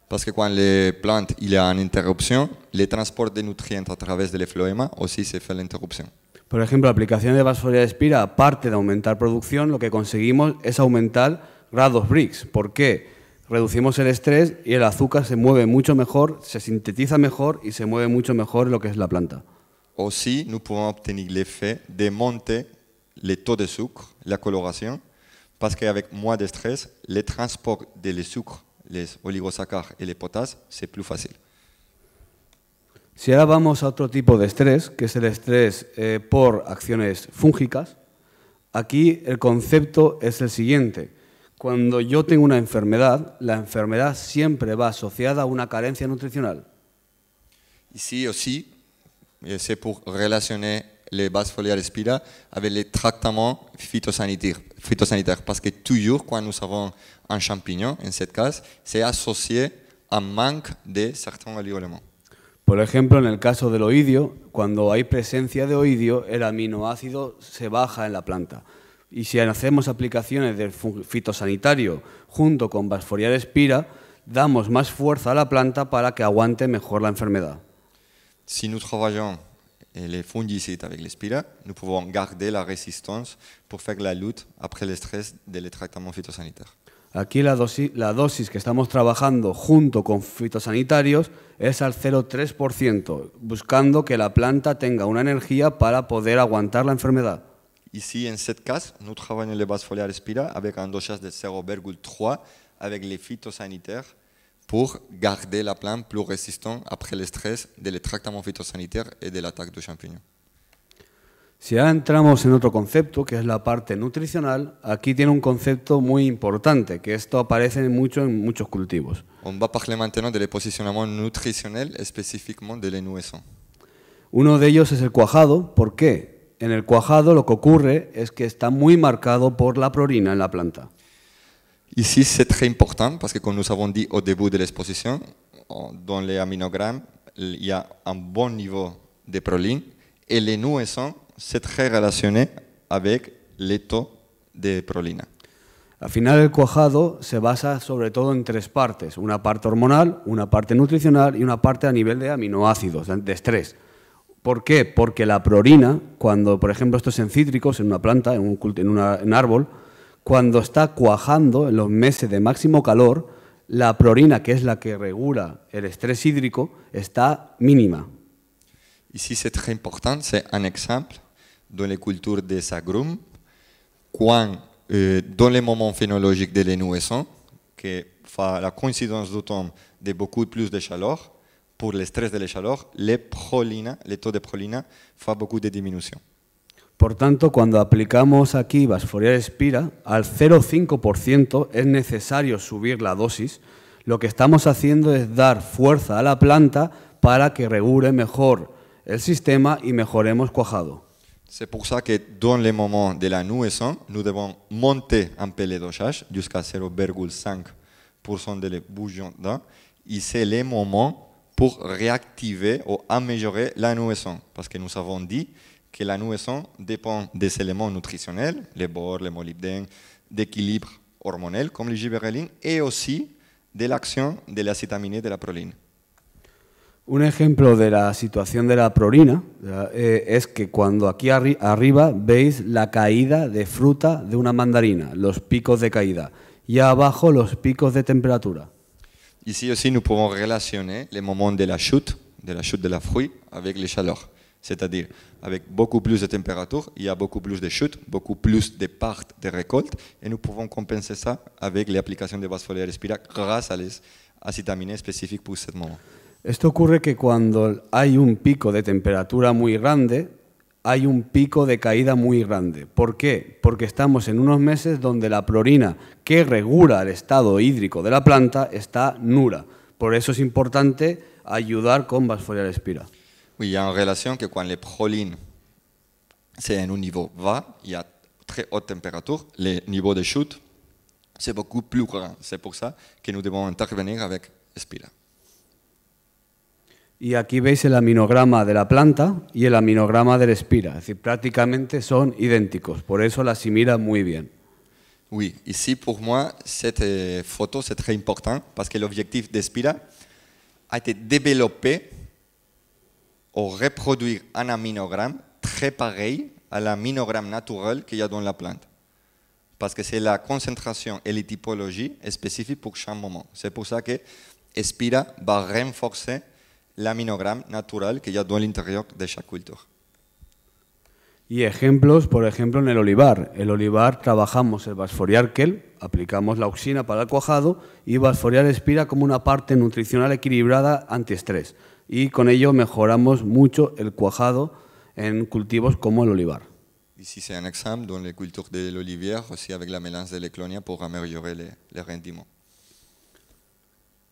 Porque cuando la planta y una interrupción, el transporte de nutrientes a través del floema si se hace la interrupción. Por ejemplo, la aplicación de vasofilia de espira, aparte de aumentar producción, lo que conseguimos es aumentar grados Briggs. ¿Por qué? Reducimos el estrés y el azúcar se mueve mucho mejor, se sintetiza mejor y se mueve mucho mejor lo que es la planta. Aussi, nous pouvons obtenir l'effet de monter les taux de sucre, la coloration, parce qu'avec moins de stress, le transport des de sucres, les oligosaccharides et les potasses, c'est plus facile. Si ahora vamos a otro tipo de estrés, que es el estrés eh, por acciones fúngicas, aquí el concepto es el siguiente. Cuando yo tengo una enfermedad, la enfermedad siempre va asociada a una carencia nutricional. Y sí o sí, Et c'est pour relationner les bases foliaires spira avec les traitements phytosanitaires, phytosanitaires. Parce que toujours, quand nous avons un champignon, en cette case, c'est associé a manque de certains oligoelementos. Por ejemplo, en el caso del oidio, cuando hay presencia de oidio, el aminoácido se baja en la planta. Y si hacemos aplicaciones del fitosanitario junto con Basforiar espira, damos más fuerza a la planta para que aguante mejor la enfermedad. Si nous travaillons les fongicides avec les spira, nous pouvons garder la résistance pour faire la lutte après le stress des traitements phytosanitaires. Aquí la dosis, la dosis que estamos trabajando junto con fitosanitarios es al 0,3%, buscando que la planta tenga una energía para poder aguantar la enfermedad. Y si en este caso, trabajamos travaillons les bases foliaires spira avec un dosage de 0,3 con los fitosanitarios pour garder la plante plus résistante après le stress des traitements phytosanitaires et de l'attaque de champignons. Si ahora entramos en otro concepto, que es la parte nutricional, aquí tiene un concepto muy importante, que esto aparece mucho en muchos cultivos. On va parler maintenant de posicionamiento nutritionnel, específicamente de Uno de ellos es el cuajado. ¿Por qué? En el cuajado lo que ocurre es que está muy marcado por la prolina en la planta. Ici, c'est très important parce que, comme nous avons dit au début de la exposición, les aminogrammes, il y un buen nivel de proline et les nourrissons, c'est très relationné avec les taux de prolina. Al final, el cuajado se basa sobre todo en tres partes: una parte hormonal, una parte nutricional y una parte a nivel de aminoácidos, de estrés. ¿Por qué? Porque la prolina, cuando, por ejemplo, esto es en cítricos, en una planta, en un, en en un árbol, cuando está cuajando en los meses de máximo calor, la prorina qui est la que regula le stress hídrico, est mínima. Ici, c'est très important, c'est un exemple dans les cultures des agrumes, eh, quand, dans les moments phénologiques de qui fait la coïncidence d'automne de beaucoup plus de chaleur, pour le stress de la chaleur, les prolina, taux de prolina fait beaucoup de diminution. Por tanto, cuando aplicamos aquí Vasforia expira, al 0,5% es necesario subir la dosis. Lo que estamos haciendo es dar fuerza a la planta para que regule mejor el sistema y mejoremos cuajado. Es por eso que dans le momento de la nuez, nous devons monter un peu les dosage jusqu'à 0,5% de la bouillon d'un. Et c'est le moment pour réactiver ou améliorer la nuez, Parce que nous avons dit que la nutrición dépend des éléments nutritionnels, les el les de equilibrio hormonal como les gibberellines y también de la acción de la acetamina y de la prolina. Un ejemplo de la situación de la prolina eh, es que cuando aquí arriba veis la caída de fruta de una mandarina, los picos de caída, y abajo los picos de temperatura. Ici aussi, nous pouvons relacionar el momento de la chute, de la chute de la fruit, avec les chaleurs. Es decir, con avec beaucoup plus de température, il y a beaucoup plus de chute, beaucoup plus de parts de récolte, et nous pouvons compenser ça avec l'application de BASFOLIA respira gracias grâce à les específicas spécifiques pour Esto ocurre que cuando hay un pico de temperatura muy grande, hay un pico de caída muy grande. ¿Por qué? Porque estamos en unos meses donde la clorina que regula el estado hídrico de la planta está nula. Por eso es importante ayudar con BASFOLIA Respira. Oui, il y a une relation que quand les prolines, c'est un niveau va, il y a très haute température, les de chute, c'est beaucoup plus grand. C'est pour ça que nous devons intervenir avec Espira. Y aquí veis el aminograma de la planta y el aminograma del espira, es decir, prácticamente son idénticos, por eso la asimila muy bien. Oui, ici pour moi, cette euh, photo c'est très important parce que l'objectif d'Espira a été développé o reproduire un aminogramme muy pareil al l'aminogramme natural que y a la planta. Porque es la concentración y la tipología específica pour chaque moment. C'est pour eso que Espira va renforcer l'aminogramme naturel que y a el l'intérieur de cada culture. Y ejemplos, por ejemplo, en el olivar. El olivar trabajamos el Basforiarkel, aplicamos la auxina para el cuajado y Basforiar Espira como una parte nutricional equilibrada antiestrés y con ello mejoramos mucho el cuajado en cultivos como el olivar. un dans les de la de pour améliorer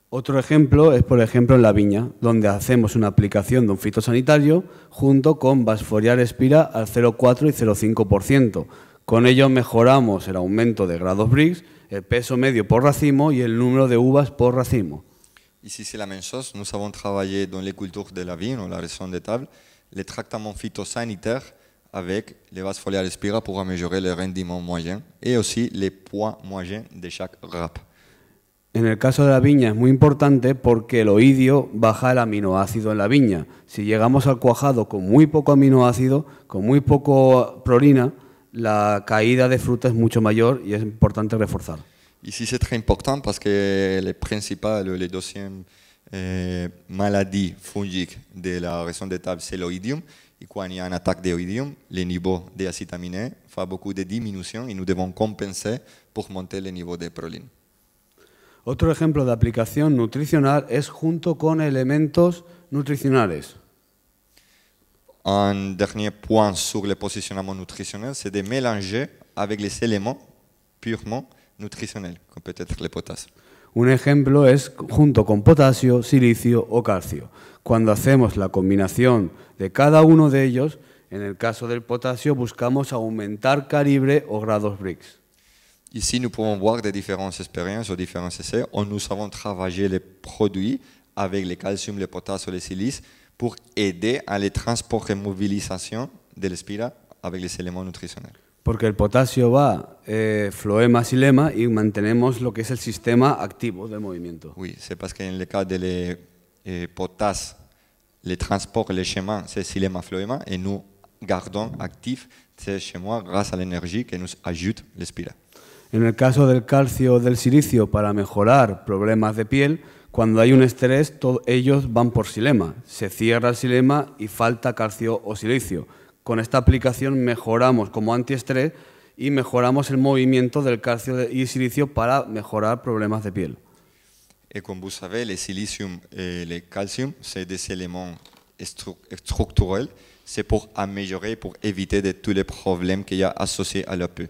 Otro ejemplo es, por ejemplo, en la viña, donde hacemos una aplicación de un fitosanitario junto con basforiar Espira al 0,4 y 0,5%. Con ello mejoramos el aumento de grados Briggs, el peso medio por racimo y el número de uvas por racimo. Ici, c'est la même chose. Nous avons travaillé dans les cultures de la vigne, la raison de table, les traitements phytosanitaires avec les vases foliaires spira pour améliorer le rendement moyen et aussi les poids moyens de chaque rap. En el caso de la viña es muy importante porque el oidio baja el aminoácido en la viña. Si llegamos al cuajado con muy poco aminoácido, con muy poco prolina, la caída de fruta es mucho mayor y es importante reforzarlo Ici, c'est très important parce que les principales, les deuxièmes euh, maladies fongiques de la raison d'état, c'est l'oïdium. Et quand il y a une attaque d'oïdium, le niveau d'acide aminé fait beaucoup de diminution et nous devons compenser pour monter le niveau de proline. Autre exemple d'application aplicación est es junto con elementos nutricionales. Un dernier point sur le positionnement nutritionnel, c'est de mélanger avec les éléments purement nutricional, con peut potasio. Un ejemplo es junto con potasio, silicio o calcio. Cuando hacemos la combinación de cada uno de ellos, en el caso del potasio buscamos aumentar calibre o grados BRICS. Ici, nous pouvons voir des différentes expériences ou différents essais où nous avons travaillé les produits avec le calcium, le potasse, le silice pour aider à les movilización et mobilisation de l'espira avec les éléments nutritionnels porque el potasio va eh, floema silema y mantenemos lo que es el sistema activo de movimiento. Sí, sepas que en el caso de potasio, eh, potas, el transports, es silema floema et nous activo actif ce gracias grâce la energía que nos ayuda ajoute respirar. En el caso del calcio o del silicio, para mejorar problemas de piel, cuando hay un estrés, todos ellos van por silema. Se cierra el silema y falta calcio o silicio. Con esta aplicación mejoramos como antiestrés y mejoramos el movimiento del calcio y silicio para mejorar problemas de piel. Y como vous el silicio silicium et eh, le calcium, c'est des éléments structurels. C'est pour améliorer, pour éviter de tous les problèmes a la peau.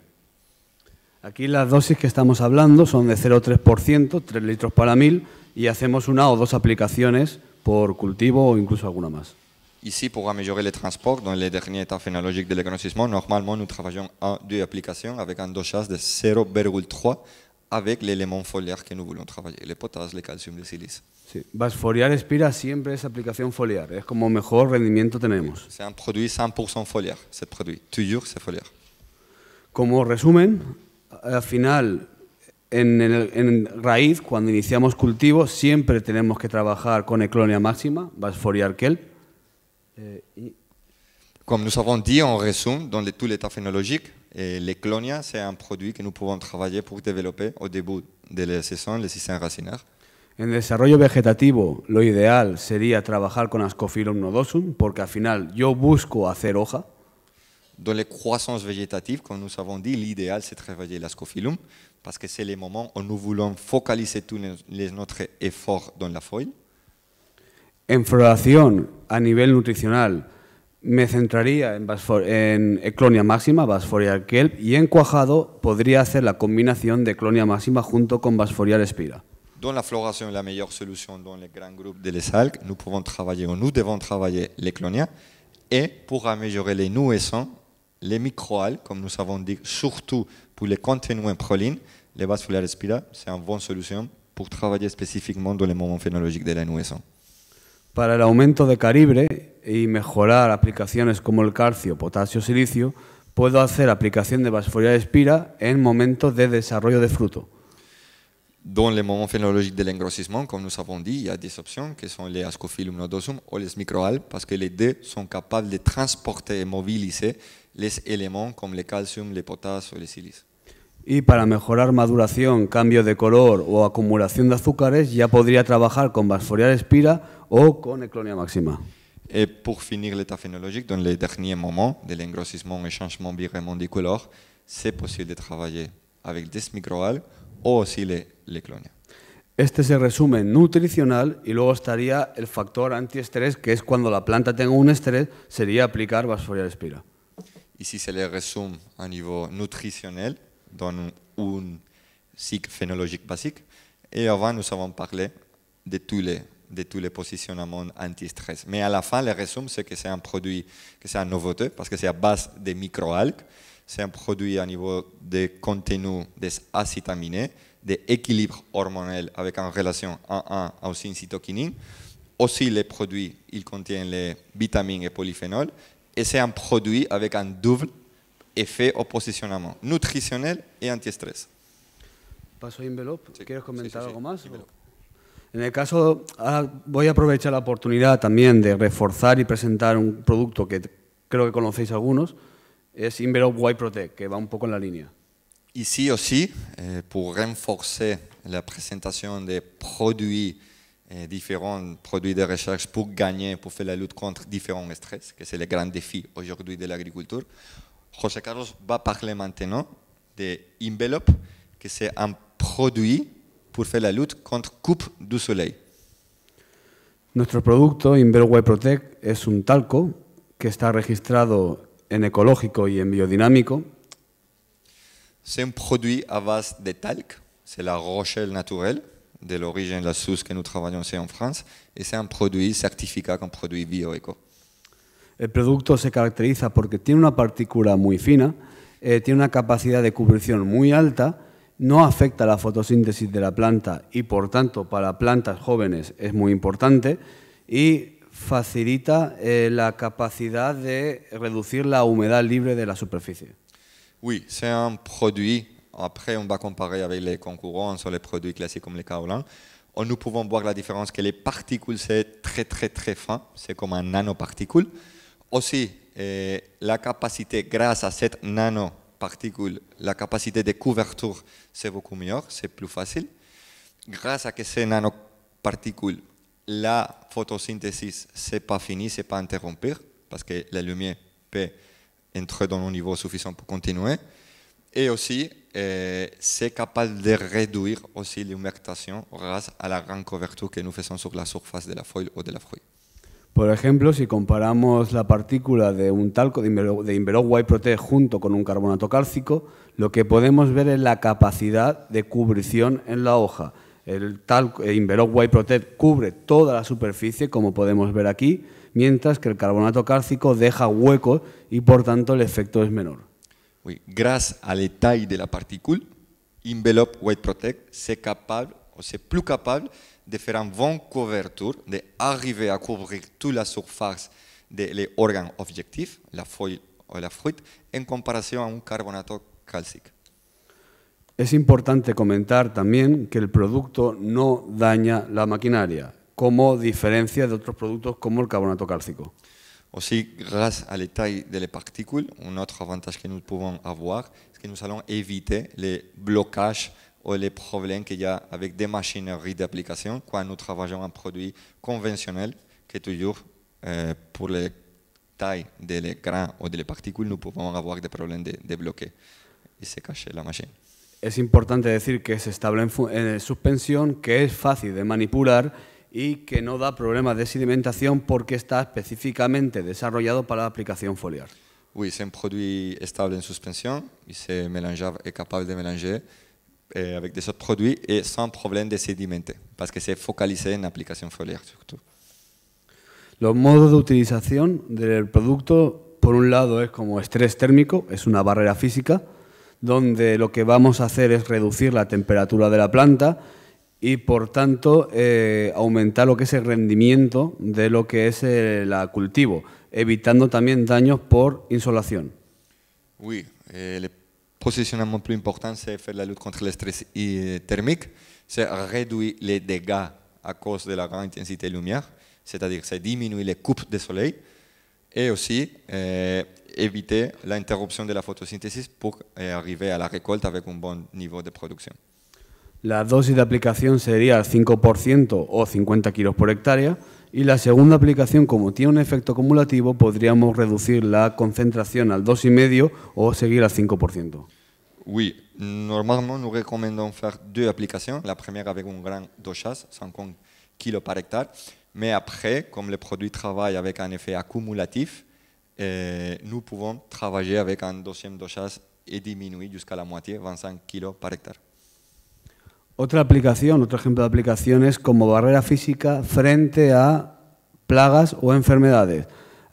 Aquí las dosis que estamos hablando son de 0,3%, 3 litros para 1000, y hacemos una o dos aplicaciones por cultivo o incluso alguna más. Ici, para améliorer les transports, en les derniers états phénologiques de l'éconocisme, normalmente trabajamos travaillons dos deux applications avec un dosage de 0,3 con el elemento foliar que queremos trabajar, travailler, le potasse, le calcium, le silice. Sí. Expira siempre esa aplicación foliar, es como mejor rendimiento tenemos. Es un producto 100% foliar, siempre producto. Toujours c'est foliar. Como resumen, al final, en, raíz, cuando iniciamos cultivo, siempre tenemos que trabajar con eclonia máxima, Vasfoliar kelp, Euh, et Comme nous avons dit, en résumé, dans les, tout l'état phénologique, et les clonias c'est un produit que nous pouvons travailler pour développer au début de la saison, les systèmes racinaires. En desarrollo vegetativo, l'idéal serait de travailler con Ascophyllum nodosum, parce al final yo busco hacer hoja. Dans les croissances végétatives, comme nous avons dit, l'idéal c'est de travailler l'ascophyllum, parce que c'est le moment où nous voulons focaliser tous nos efforts dans la feuille. En floración, a nivel nutricional, me centraría en, en Eclonia máxima, Basforial kelp, y en cuajado podría hacer la combinación de clonia máxima junto con Basforial espira. Dans la floración, la mejor solución dans les grands groupes de les algues. Nous pouvons travailler ou nous devons travailler l'Eclonia. Et pour améliorer les nourrissons, les microalgues, comme nous avons dit, surtout pour les contenus en proline, les Basforial espira, c'est una buena solution pour travailler spécifiquement dans les moments phénologiques de la nourrisson para el aumento de calibre y mejorar aplicaciones como el calcio, potasio, silicio, puedo hacer aplicación de de espira en momentos de desarrollo de fruto. Dans les moments phénologiques de l'engrossissement, comme nous avons dit, il y a des options qui sont les nodosum ou les microal, parce que les son sont de transporter et mobiliser les éléments comme le calcium, le potasio o le silicio. Y para mejorar maduración, cambio de color o acumulación de azúcares, ya podría trabajar con Basforia espira o con Eclonia máxima. Y para finir el phénologique, en les derniers moments de l'engrossissement y changement cambio du es c'est possible de travailler avec o si le eclonia. Este es el resumen nutricional y luego estaría el factor antiestrés, que es cuando la planta tenga un estrés, sería aplicar Basforia espira. Y si se le resume a nivel nutricional... dans un cycle phénologique basique. Et avant, nous avons parlé de tous les, de tous les positionnements anti-stress. Mais à la fin, le résumé, c'est que c'est un produit, que c'est un nouveauté, parce que c'est à base de microalgues. C'est un produit à niveau de contenu des acides aminés, d'équilibre hormonal avec en relation 1-1 aux cytokinine. Aussi, les produits, ils contiennent les vitamines et polyphénols. Et c'est un produit avec un double effet au nutricional y et antiestrés. Paso a Envelope. ¿Quieres comentar algo más? En el caso, ah, voy a aprovechar la oportunidad también de reforzar y presentar un producto que creo que conocéis algunos, es Envelope White Protect, que va un poco en la línea. Y sí o sí, eh, pour renforcer la presentación de productos, diferentes eh, différents, de recherche pour ganar, pour faire la lutte contra différents stress, que c'est le grand défi día de agricultura, José Carlos va parler maintenant de Envelope, que c'est un produit pour faire la lutte contre coupe du soleil. Notre produit, Inverway Protect est un talco qui est registrado en écologique et en biodynamique. C'est un produit à base de talc, c'est la Rochelle naturelle, de l'origine de la source que nous travaillons ici en France, et c'est un produit certificat comme produit bio-éco. El producto se caracteriza porque tiene una partícula muy fina, eh, tiene una capacidad de cubrición muy alta, no afecta la fotosíntesis de la planta y por tanto para plantas jóvenes es muy importante y facilita eh, la capacidad de reducir la humedad libre de la superficie. Oui, c'est un produit, après on va comparer avec les concurrents sur les produits classiques comme les kaolins, oh, nous pouvons voir la diferencia, que las partículas son très très très fin, c'est comme un nanoparticule, aussi eh, la capacité, grâce à cette nanoparticule, la capacité de couverture, c'est beaucoup mieux c'est plus facile. Grâce à que ces nanoparticules, la photosynthèse, n'est pas fini, n'est pas interrompu parce que la lumière peut entrer dans un niveau suffisant pour continuer. Et aussi, eh, c'est capable de réduire aussi l'humectation grâce à la grande couverture que nous faisons sur la surface de la feuille ou de la fruit. Por ejemplo, si comparamos la partícula de un talco de, envelope White Protect junto con un carbonato cálcico, lo que podemos ver es la capacidad de cubrición en la hoja. El talco de White Protect cubre toda la superficie, como podemos ver aquí, mientras que el carbonato cálcico deja huecos y por tanto el efecto es menor. Oui. Grâce à de la partícula, Envelope White Protect, c'est capable, c'est plus capable de faire un bon de llegar à couvrir toute la surface des de organes objetivos, la feuille o la fruit, en comparación à un carbonato cálcico. Es importante comentar también que el producto no daña la maquinaria, como diferencia de otros productos como el carbonato cálcico. Aussi, grâce à la taille las particules, un autre avantage que nous pouvons avoir, c'est que nous allons éviter les blocages o les problèmes qu'il y a avec des machineries d'application quand nous travaillons un producto convencional que toujours euh, pour les tailles des de grains ou des de particules, nous pouvons avoir des problèmes de, de bloquer se cacher la machine. Es importante decir que es estable en, suspensión, que es fácil de manipular y que no da problemas de sedimentación porque está específicamente desarrollado para la aplicación foliar. Oui, c'est un produit estable en suspensión, y se mélange, capable de mélanger Euh, avec des autres produits et de parce que c'est focalisé en aplicación foliar Los modos de utilización del producto, por un lado, es como estrés térmico, es una barrera física, donde lo que vamos a hacer es reducir la temperatura de la planta y, por tanto, eh, aumentar lo que es el rendimiento de lo que es el cultivo, evitando también daños por insolación posicionamiento más importante es hacer la lucha contra el estrés euh, térmico, es reducir los dégâts a causa de la gran intensidad euh, de la es decir, dire disminuye diminuer les de soleil y también evitar la interrupción de la fotosíntesis para euh, llegar a la récolte con un buen nivel de producción. La dosis de aplicación sería 5% o 50 kilos por hectárea y la segunda aplicación, como tiene un efecto acumulativo, podríamos reducir la concentración al 2,5 o seguir al 5%. Oui, normalement nous recommandons faire deux applications. La première avec un gran de 50 kg par hectare. Mais après, comme le produit travaille avec un effet accumulatif, podemos euh, nous pouvons travailler avec un deuxième y et disminuir jusqu'à la moitié, 25 kg par hectare. Otra aplicación, otro ejemplo de aplicación es como barrera física frente a plagas o enfermedades.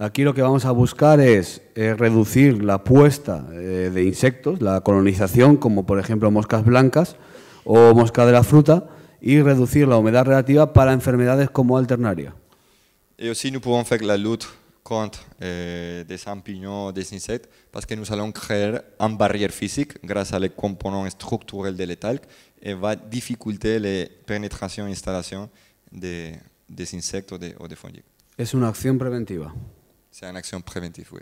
Aquí lo que vamos a buscar es eh, reducir la puesta eh, de insectos, la colonización, como por ejemplo moscas blancas o mosca de la fruta, y reducir la humedad relativa para enfermedades como alternaria. Y aussi, nous pouvons faire la lucha contra los eh, des champignons, des insectes, parce que nous allons créer barrera física physique grâce à les composants structurels de va a dificultar la penetración e instalación de los ou de de Es una acción preventiva en acción preventiva. Oui.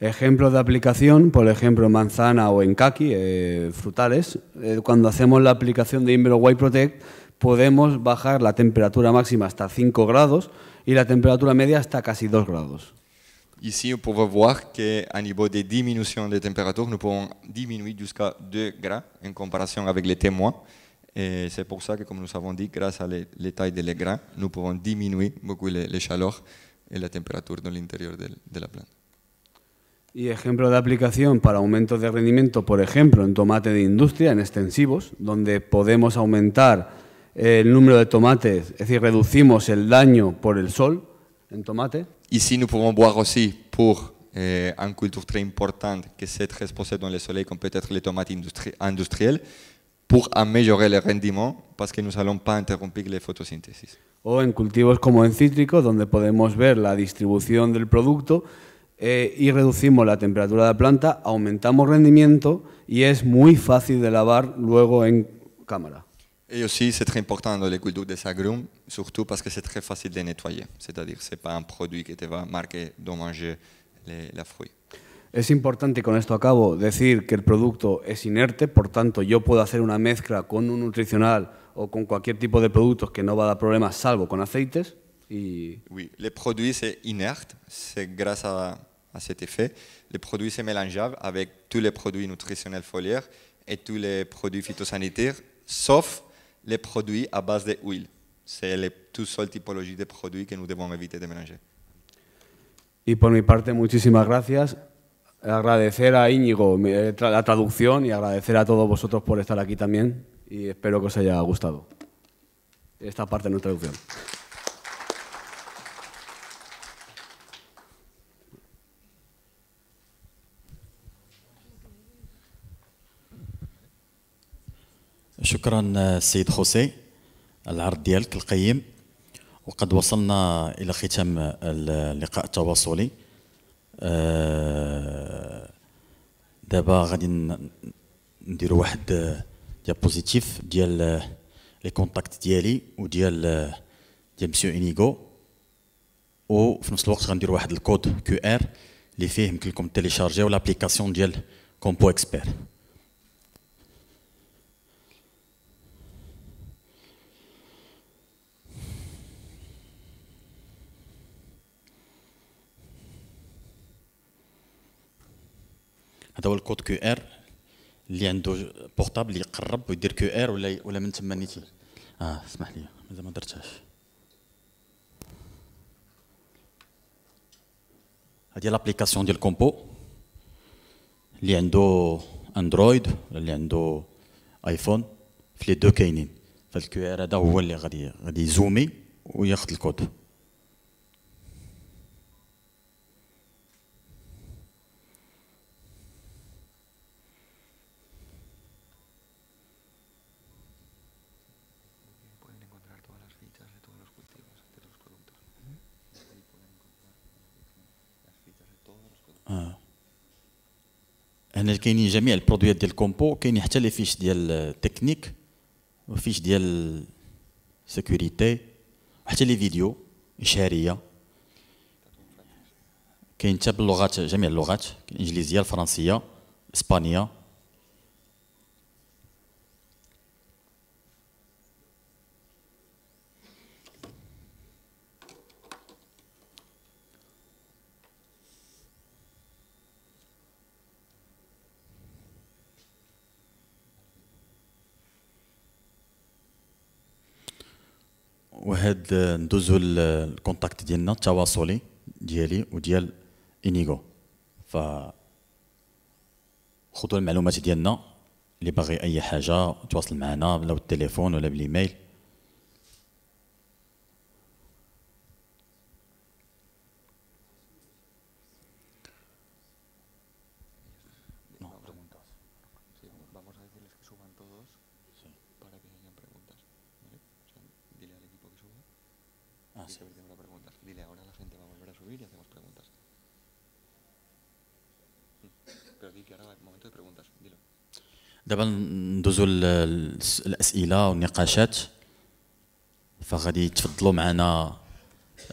Ejemplos de aplicación, por ejemplo, manzana o kaki, eh, frutales. Eh, cuando hacemos la aplicación de Invero White Protect, podemos bajar la temperatura máxima hasta 5 grados y la temperatura media hasta casi 2 grados. Ici, on ver voir a niveau de diminutions de température, nous pouvons diminuer jusqu'à 2 grados en comparaison avec les témoins. Et c'est pour ça que, comme nous avons dit, grâce à taille des grains, nous pouvons diminuer beaucoup les chaleurs en la temperatura en el interior de la planta. Y ejemplo de aplicación para aumentos de rendimiento, por ejemplo, en tomate de industria, en extensivos, donde podemos aumentar el número de tomates, es decir, reducimos el daño por el sol en tomate. Y si pouvons boire aussi pour por eh, una culture très importante que c'est très en dans le soleil, comme peut-être les tomates industrielles, pour améliorer le rendement, parce que nous interrumpir pas interrompre o en cultivos como en cítricos, donde podemos ver la distribución del producto eh, y reducimos la temperatura de la planta, aumentamos rendimiento y es muy fácil de lavar luego en cámara. Y aussi, c'est très important dans les cultures des agrumes, surtout parce que c'est très facile de nettoyer. C'est-à-dire, c'est pas un produit que te va marquer de manger les, la fruit. Es importante con esto acabo decir que el producto es inerte, por tanto yo puedo hacer una mezcla con un nutricional o con cualquier tipo de productos que no va a dar problemas, salvo con aceites. Y... Oui, producto es inerte, c'est grâce à, à, cet effet. Les produits c'est mélangeable avec tous les produits nutritionnels foliaires et tous les produits phytosanitaires, sauf les produits à base d'huile. C'est la única tipología de produits que nous devons éviter de mélanger. Y por mi parte, muchísimas gracias. Agradecer a Íñigo eh, la traducción y agradecer a todos vosotros por estar aquí también. y espero que os haya gustado esta parte de nuestra traducción. شكرا السيد خوسي العرض ديالك القيم وقد وصلنا الى ختام اللقاء التواصلي آه، دابا غادي نديرو واحد Positif d'y euh, les contacts d'y ou d'y euh, M. inigo ou nous le code qr les faits comme télécharger ou l'application compo expert code qr اللي عنده بورتابل يقرب ويدير كيو ار ولا ولا من تما نيتي اه اسمح لي مازال ما درتهاش هذه لابليكاسيون ديال كومبو اللي عنده اندرويد ولا اللي عنده ايفون في لي دو كاينين فالكيو ار هذا هو اللي غادي غادي يزومي وياخذ الكود هنا كاينين جميع البرودويات ديال الكومبو كاين حتى لي فيش ديال تكنيك وفيش ديال سيكوريتي وحتى لي فيديو اشهاريه كاين حتى باللغات جميع اللغات الانجليزيه الفرنسيه الاسبانيه وهاد آه، ندوزو آه، الكونتاكت ديالنا التواصلي ديالي وديال انيغو ف خذوا المعلومات ديالنا اللي باغي اي حاجه تواصل معنا ولا بالتليفون ولا بالايميل دابا ندوزو الاسئله والنقاشات فغادي تفضلوا معنا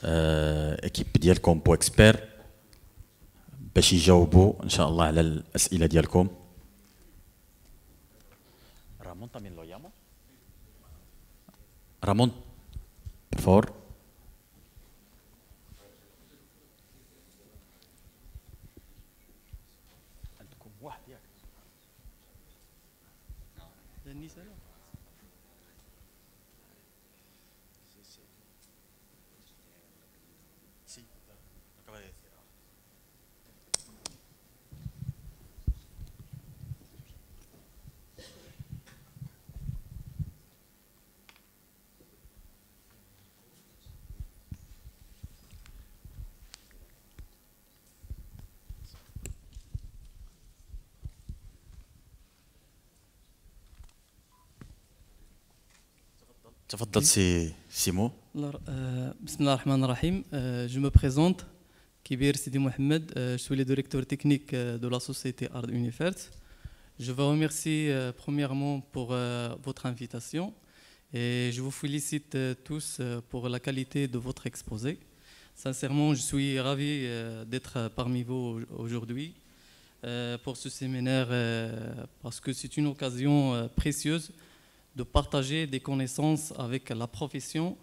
اكيب آه، ديالكم بو اكسبير باش يجاوبوا ان شاء الله على الاسئله ديالكم رامون تامين لو يامو رامون فور ces mots. Euh, bismillah بسم الله الرحمن الرحيم je me présente Kibir Sidi Mohamed euh, je suis le directeur technique euh, de la société Art je vous remercier premièrement pour votre invitation et je vous félicite tous pour la qualité de votre exposé sincèrement je suis ravi d'être parmi vous aujourd'hui pour ce séminaire parce que c'est une occasion précieuse de partager des connaissances avec la profession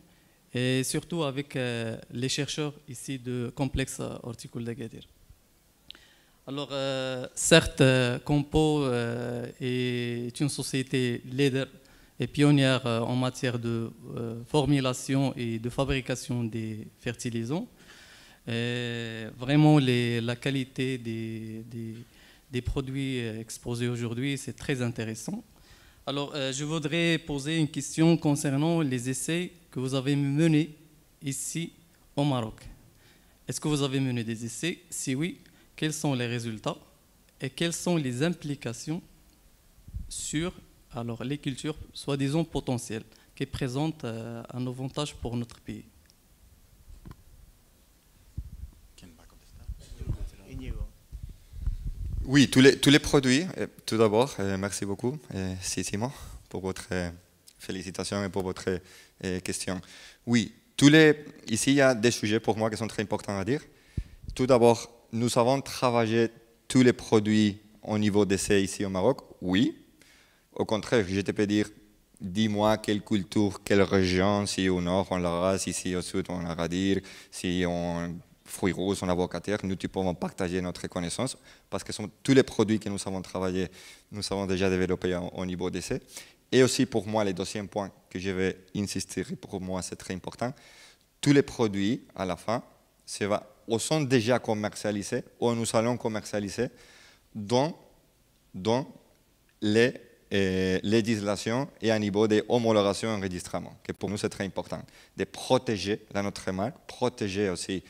et surtout avec euh, les chercheurs ici de complexe horticole Gadir. Alors, euh, certes, euh, Compo est une société leader et pionnière en matière de formulation et de fabrication des fertilisants. vraiment, les, la qualité des, des produits exposés aujourd'hui, c'est très intéressant. Alors, euh, je voudrais poser une question concernant les essais que vous avez menés ici au Maroc. Est-ce que vous avez mené des essais Si oui, quels sont les résultats et quelles sont les implications sur alors, les cultures soi-disant potentielles qui présentent euh, un avantage pour notre pays Oui, tous les, tous les produits. Euh, tout d'abord, euh, merci beaucoup, euh, Simon, pour votre félicitation et pour votre question. Oui, tous les, ici, il y a des sujets pour moi qui sont très importants à dire. Tout d'abord, nous avons travaillé tous les produits au niveau d'essai ici au Maroc Oui. Au contraire, je te peux dire, dis-moi quelle culture, quelle région, si au nord on la si ici au sud on la dire si on fruits rouges, son avocataire, nous tu pouvons partager notre connaissance parce que sont tous les produits que nous avons travaillé, nous avons déjà développé au niveau d'essai. Et aussi pour moi, le deuxième point que je vais insister, pour moi c'est très important, tous les produits à la fin se sont déjà commercialisés ou nous allons commercialiser dans, dans les euh, législations et à niveau des homologations et enregistrements. que pour nous c'est très important, de protéger la notre marque, protéger aussi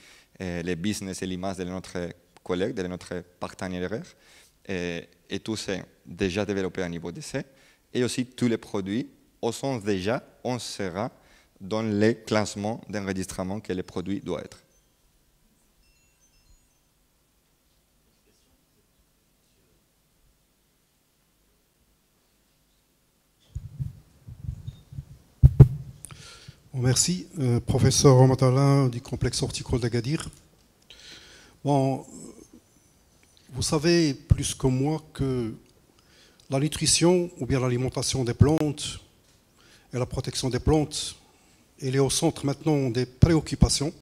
eh, les business et l'image de notre collègue, de notre partenaire. Et, eh, et tout c'est déjà développé à niveau d'essai. Et aussi, tous les produits, au sens déjà, on sera dans les classements d'enregistrement que les produits doivent être. Merci. Euh, professeur Romatalin du complexe horticole d'Agadir. Bon, vous savez plus que moi que la nutrition ou bien l'alimentation des plantes et la protection des plantes, elle est au centre maintenant des préoccupations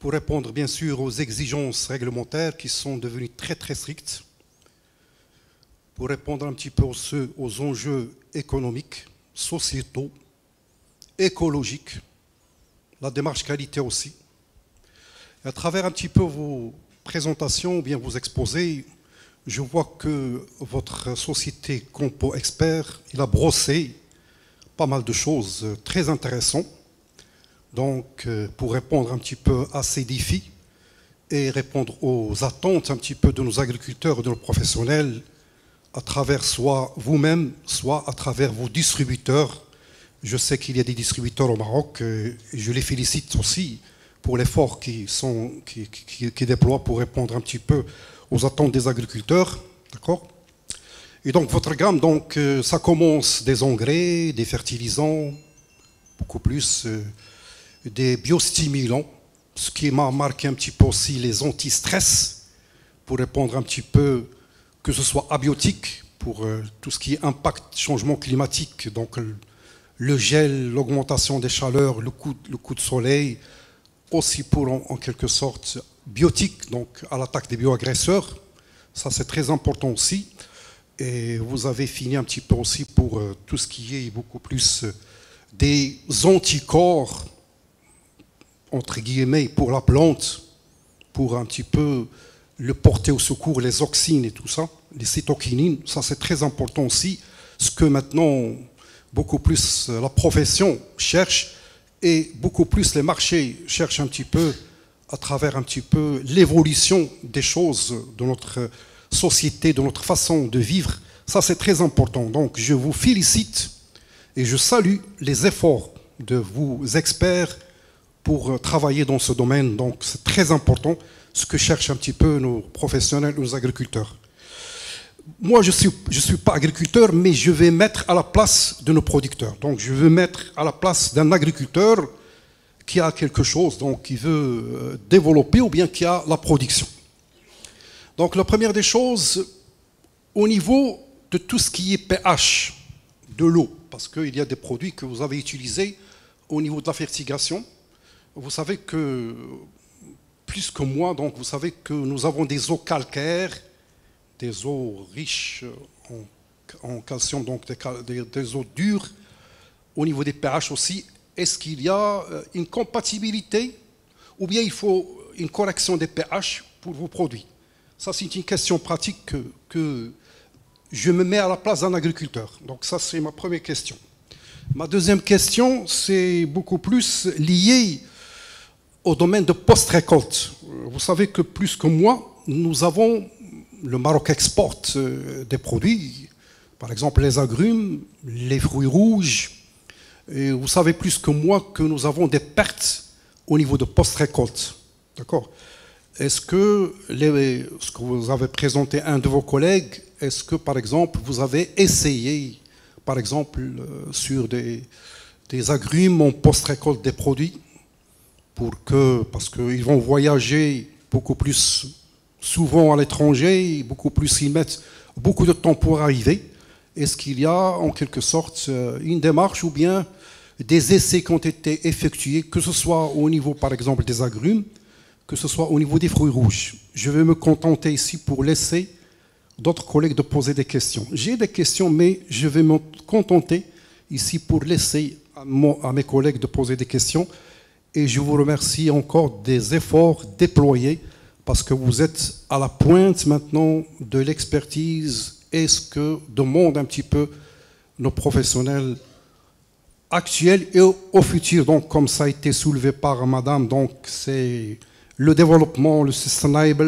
pour répondre bien sûr aux exigences réglementaires qui sont devenues très très strictes, pour répondre un petit peu aux enjeux économiques, sociétaux, écologique, la démarche qualité aussi. à travers un petit peu vos présentations bien vos exposés, je vois que votre société Compo Expert, il a brossé pas mal de choses euh, très intéressantes. Donc, euh, pour répondre un petit peu à ces défis et répondre aux attentes un petit peu de nos agriculteurs et de nos professionnels, à travers soit vous-même, soit à travers vos distributeurs je sais qu'il y a des distributeurs au Maroc, euh, je les félicite aussi pour l'effort qu'ils qui, qui déploient pour répondre un petit peu aux attentes des agriculteurs. D'accord Et donc, votre gamme, donc, euh, ça commence des engrais, des fertilisants, beaucoup plus, euh, des biostimulants, ce qui m'a marqué un petit peu aussi les anti-stress, pour répondre un petit peu, que ce soit abiotique, pour tout ce qui impacte changement climatique, donc le gel, l'augmentation des chaleurs, le coup, le coup de soleil, aussi pour en, quelque sorte biotique, donc à l'attaque des bioagresseurs. Ça, c'est très important aussi. Et vous avez fini un petit peu aussi pour euh, tout ce qui est beaucoup plus euh, des anticorps, entre guillemets, pour la plante, pour un petit peu le porter au secours, les auxines et tout ça, les cytokinines. Ça, c'est très important aussi. Ce que maintenant beaucoup plus euh, la profession cherche et beaucoup plus les marchés cherchent un petit peu, à travers un petit peu l'évolution des choses de notre euh, société, de notre façon de vivre. Ça, c'est très important. Donc, je vous félicite et je salue les efforts de vos experts pour euh, travailler dans ce domaine. Donc, c'est très important ce que cherchent un petit peu nos professionnels, nos agriculteurs moi, je ne suis, suis pas agriculteur, mais je vais mettre à la place de nos producteurs. Donc, je veux mettre à la place d'un agriculteur qui a quelque chose, donc qui veut euh, développer ou bien qui a la production. Donc, la première des choses, au niveau de tout ce qui est pH de l'eau, parce qu'il y a des produits que vous avez utilisés au niveau de la fertigation. Vous savez que, plus que moi, donc vous savez que nous avons des eaux calcaires des eaux riches en, calcium, donc des, eaux dures, au niveau des pH aussi, est-ce qu'il y a euh, une compatibilité ou bien il faut une correction des pH pour vos produits Ça, c'est une question pratique que, que je me mets à la place d'un agriculteur. Donc ça, c'est ma première question. Ma deuxième question, c'est beaucoup plus lié au domaine de post-récolte. Vous savez que plus que moi, nous avons le Maroc exporte euh, des produits, par exemple les agrumes, les fruits rouges. Et vous savez plus que moi que nous avons des pertes au niveau de post-récolte. D'accord Est-ce que ce que vous avez présenté à un de vos collègues, est-ce que par exemple vous avez essayé, par exemple euh, sur des, des agrumes en post-récolte des produits pour que, parce qu'ils vont voyager beaucoup plus souvent à l'étranger, beaucoup plus ils mettent beaucoup de temps pour arriver. Est-ce qu'il y a en quelque sorte euh, une démarche ou bien des essais qui ont été effectués, que ce soit au niveau par exemple des agrumes, que ce soit au niveau des fruits rouges Je vais me contenter ici pour laisser d'autres collègues de poser des questions. J'ai des questions, mais je vais me contenter ici pour laisser à mes collègues de poser des questions. Et je vous remercie encore des efforts déployés parce que vous êtes à la pointe maintenant de l'expertise et ce que demandent un petit peu nos professionnels actuels et au futur. Donc, comme ça a été soulevé par Madame, donc c'est le développement, le sustainable,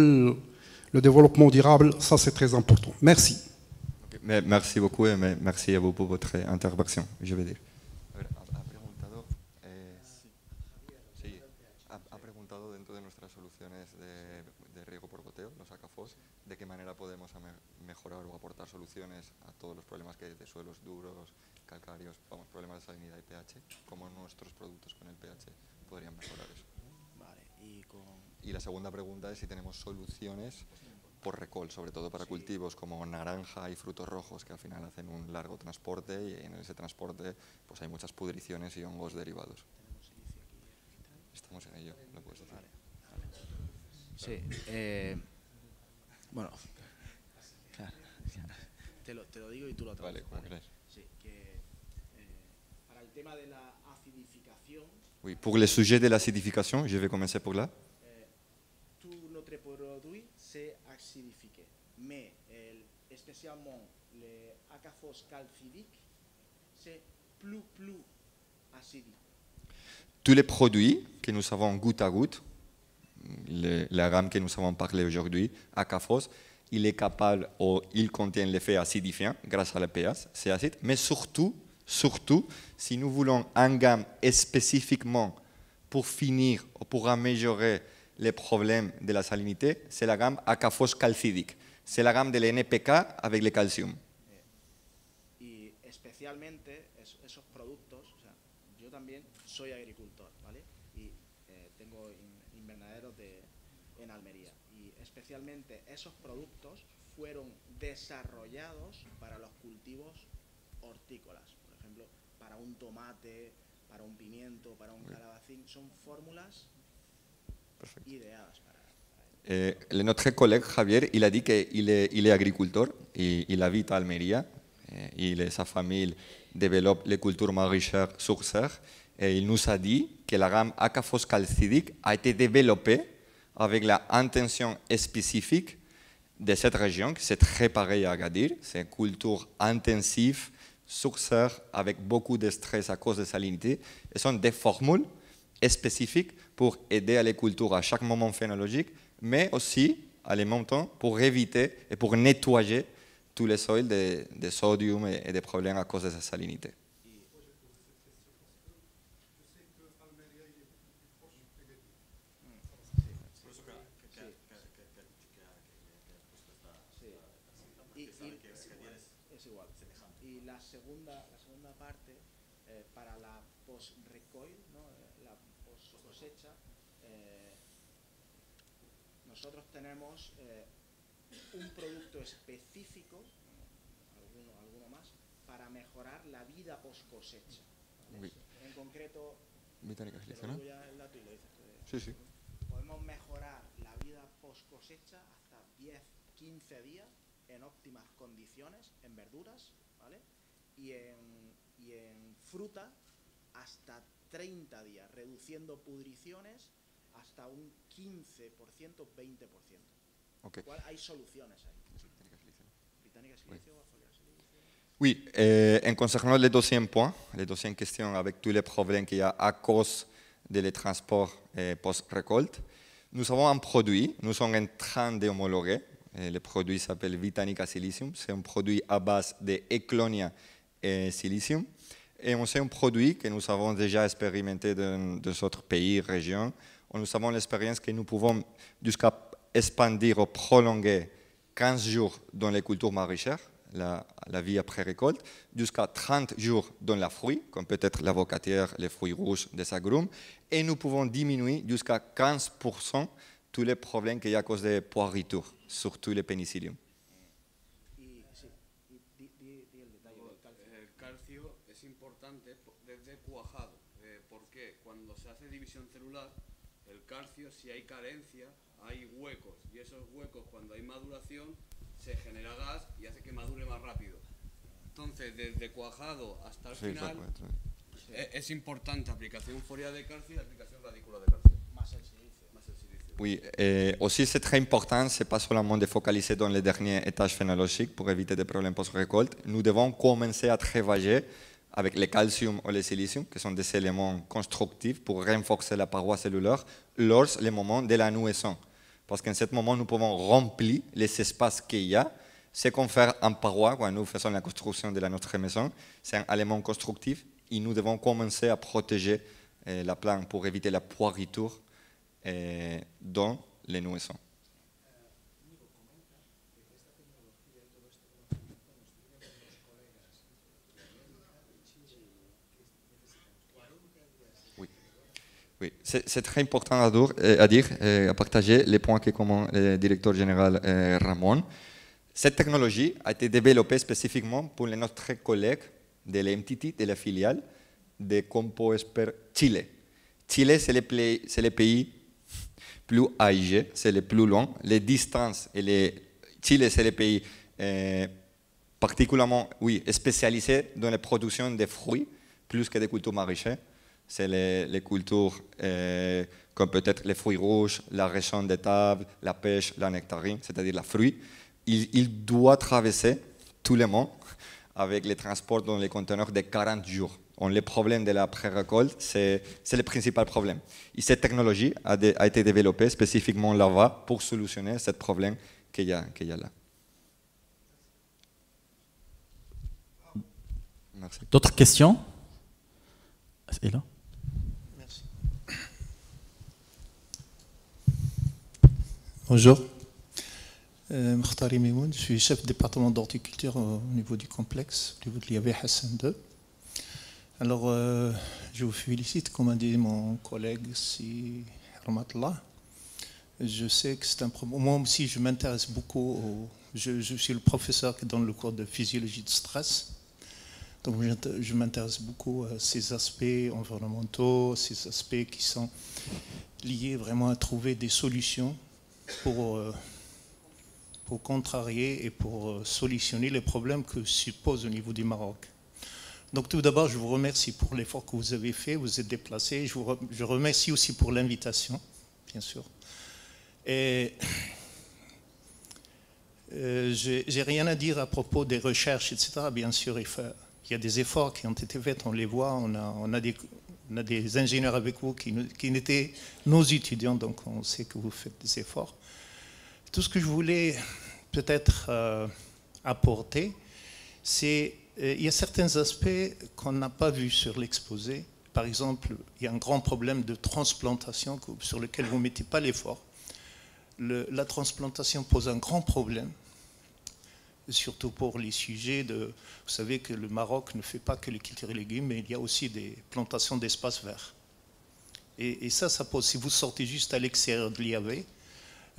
le développement durable, ça c'est très important. Merci. Merci beaucoup et merci à vous pour votre intervention, je vais dire. Y la segunda pregunta es si tenemos soluciones por recol, sobre todo para cultivos como naranja y frutos rojos, que al final hacen un largo transporte y en ese transporte pues hay muchas pudriciones y hongos derivados. Estamos en ello, puedes Sí, eh, bueno, te, lo, digo y tú lo traes. Vale, como Sí, que, eh, para el tema de la acidificación... Oui, pour le sujet de l'acidification, je vais commencer por là. mais spécialement les c'est plus, plus acide. Tous les produits que nous avons goutte à goutte, la gamme que nous avons parlé aujourd'hui, acaphos, il est capable, ou il contient l'effet acidifiant grâce à la pH, c'est acide, mais surtout, surtout, si nous voulons un gamme spécifiquement pour finir, ou pour améliorer les problèmes de la salinité, c'est la gamme acaphos calcidique. ...se la gamme del NPK avec le calcium. Eh, y especialmente esos productos, yo también soy agricultor, ¿vale? Y eh, tengo invernaderos en Almería. Y especialmente esos productos fueron desarrollados para los cultivos hortícolas. Por ejemplo, para un tomate, para un pimiento, para un calabacín. Son fórmulas ideadas. Eh, notre collègue Javier, il a dit qu'il est, il est agriculteur, et il habite à Almeria, il eh, et sa famille développe les cultures maraîchères sur serre, et eh, il nous a dit que la gamme Acaphos calcidique a été développée avec la intention spécifique de cette région, c'est très pareille à Agadir, c'est une culture intensive, sur serre, avec beaucoup de stress à cause de salinité, Ce sont des formules spécifiques pour aider à les cultures à chaque moment phénologique mais aussi, à les montant, pour éviter et pour nettoyer tous les sols de, de sodium et, de des problèmes à cause de sa salinité. para la post-recoil, ¿no? la post-cosecha, eh, nosotros tenemos eh, un producto específico, alguno, más, para mejorar la vida post cosecha. En concreto, Podemos mejorar la vida post cosecha hasta 10, 15 días en óptimas condiciones, en verduras, ¿vale? Y en, y en fruta hasta 30 días, reduciendo pudriciones hasta un 15%, 20%. Oui, eh, en concernant les deuxième points, les deuxième questions avec tous les problèmes qu'il y a à cause des transports eh, post-récolte, nous avons un produit, nous sommes en train d'homologuer. Eh, le produit s'appelle Vitanica Silicium, c'est un produit à base d'Eclonia Silicium. Et c'est un produit que nous avons déjà expérimenté dans d'autres pays, régions, nous savons l'expérience que nous pouvons jusqu'à expandir ou prolonger 15 jours dans les cultures maraîchères, la, vie après récolte, jusqu'à 30 jours dans la fruit, comme peut-être l'avocatière, les fruits rouges, des agrumes, et nous pouvons diminuer jusqu'à 15% tous les problèmes qu'il y a à cause des poids surtout les pénicilliums. si hay carencia, hay huecos, y esos huecos cuando hay maduración se genera gas y hace que madure más rápido. Entonces, desde cuajado hasta el final, e-, es, importante importante aplicación foria de calcio y aplicación radícula de calcio. Más el silicio. Más el silicio. Oui, et eh, aussi c'est très important, c'est pas seulement de focaliser dans les derniers étages phénologiques pour éviter des problèmes post-récolte. Nous devons commencer à travailler avec le calcium ou le silicium, qui sont des éléments constructifs pour renforcer la paroi cellulaire lors les moments de la nuaison. Parce qu'en ce moment, nous pouvons remplir les espaces qu'il y a. c'est qu'on fait en paroi, quand nous faisons la construction de la notre maison, c'est un élément constructif et nous devons commencer à protéger euh, la plante pour éviter la tour euh, dans les nourrissons. Oui, c'est très important à euh, dire, à, euh, à partager les points que comment euh, le directeur général Ramon. Cette technologie a été développée spécifiquement pour notre collègues de l'MTT, de la filiale de Compo Chile. Chile, c'est le, pays plus âgé, c'est le plus long. Les distances, et les... Chile, c'est le pays particulièrement oui, spécialisé dans la production de fruits, plus que des cultures maraîchères c'est les, cultures euh, comme peut-être les fruits rouges, la région des tables, la pêche, la nectarine, c'est-à-dire la fruit. Il, doit traverser tous les monde avec les transports dans les conteneurs de 40 jours. On, le problème de la pré-récolte, c'est le principal problème. Et cette technologie a, a été développée spécifiquement là-bas pour solutionner ce problème qu'il y, qu'il y a là. D'autres questions là Bonjour. Euh, je suis chef département d'horticulture au niveau du complexe, au niveau de l'IAV Hassan 2. Alors, euh, je vous félicite, comme a dit mon collègue si Ramatullah. Je sais que c'est un problème. Moi aussi, je m'intéresse beaucoup. Au... Je, je, suis le professeur qui donne le cours de physiologie de stress. Donc, je m'intéresse beaucoup à ces aspects environnementaux, ces aspects qui sont liés vraiment à trouver des solutions euh, pour, contrarier et pour euh, solutionner les problèmes que suppose au niveau du Maroc. Donc tout d'abord, je vous remercie pour l'effort que vous avez fait, vous êtes déplacé. Je vous remercie aussi pour l'invitation, bien sûr. Et euh, j'ai rien à dire à propos des recherches, etc. Bien sûr, il, y a des efforts qui ont été faits, on les voit, on a, des, ingénieurs avec vous qui, qui étaient nos étudiants, donc on sait que vous faites des efforts tout ce que je voulais peut-être euh, apporter, c'est euh, il y a certains aspects qu'on n'a pas vus sur l'exposé. Par exemple, il y a un grand problème de transplantation sur lequel vous ne mettez pas l'effort. la transplantation pose un grand problème, surtout pour les sujets de... Vous savez que le Maroc ne fait pas que les cultures et légumes, mais il y a aussi des plantations d'espaces verts. Et, et, ça, ça pose... Si vous sortez juste à l'extérieur de l'IAV,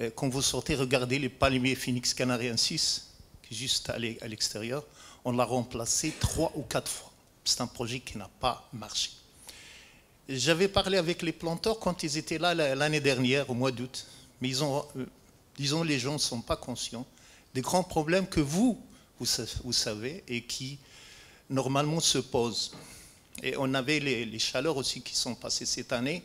euh, quand vous sortez, regardez les palmiers Phoenix 6 qui est juste à l'extérieur. On l'a remplacé trois ou quatre fois. C'est un projet qui n'a pas marché. J'avais parlé avec les planteurs quand ils étaient là l'année dernière, au mois d'août. Mais ils ont, euh, disons, les gens ne sont pas conscients des grands problèmes que vous, vous, savez, et qui normalement se posent. Et on avait les chaleurs aussi qui sont passées cette année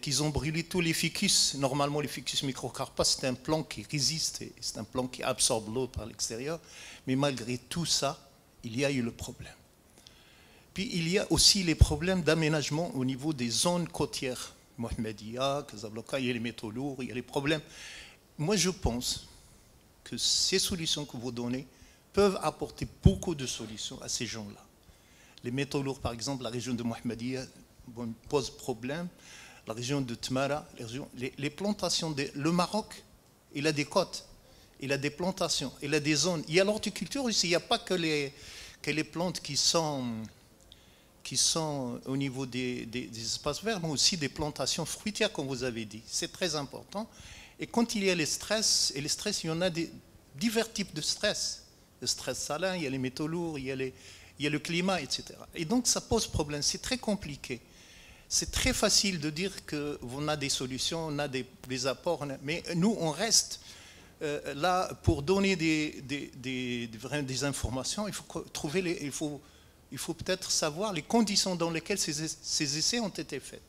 qu'ils ont brûlé tous les ficus. Normalement, les ficus microcarpas, c'est un plan qui résiste, c'est un plan qui absorbe l'eau par l'extérieur. Mais malgré tout ça, il y a eu le problème. Puis il y a aussi les problèmes d'aménagement au niveau des zones côtières. Mohamedia, Casablanca, il y a les métaux lourds, il y a les problèmes. Moi, je pense que ces solutions que vous donnez peuvent apporter beaucoup de solutions à ces gens-là. Les métaux lourds, par exemple, la région de Mohamedia pose problème la région de Tmara, les, les, plantations. le Maroc, il a des côtes, il a des plantations, il a des zones. Il y a l'horticulture aussi, il n'y a pas que les, que les plantes qui sont, qui sont au niveau des, espaces verts, mais aussi des plantations fruitières, comme vous avez dit. C'est très important. Et quand il y a les stress, et les stress, il y en a des, divers types de stress. Le stress salin, il y a les métaux lourds, y les, il y a le climat, etc. Et donc ça pose problème, c'est très compliqué c'est très facile de dire qu'on a des solutions, on a des, apports, mais nous, on reste euh, là pour donner des, des, informations. Il faut trouver les, il faut, il faut peut-être savoir les conditions dans lesquelles ces, essais ont été faits.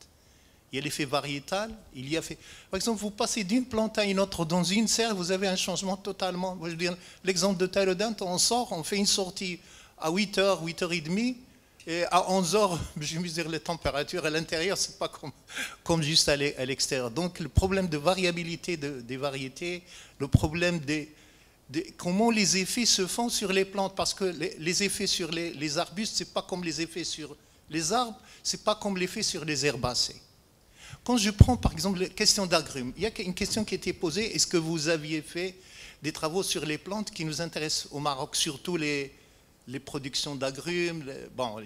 Il y a l'effet variétal, il y a fait. Par exemple, vous passez d'une plante à une autre dans une serre, vous avez un changement totalement. L'exemple de Thaïlande, on sort, on fait une sortie à 8h, 8h30, et à 11 heures, je mesure les températures à l'intérieur, c'est pas comme, comme juste à l'extérieur. Donc le problème de variabilité des variétés, le problème des, comment les effets se font sur les plantes, parce que les, effets sur les, les arbustes, c'est pas comme les effets sur les arbres, c'est pas comme l'effet sur les herbacées. Quand je prends par exemple la question d'agrumes, il y a une question qui a été posée est-ce que vous aviez fait des travaux sur les plantes qui nous intéressent au Maroc, surtout les les productions d'agrumes, les, bon,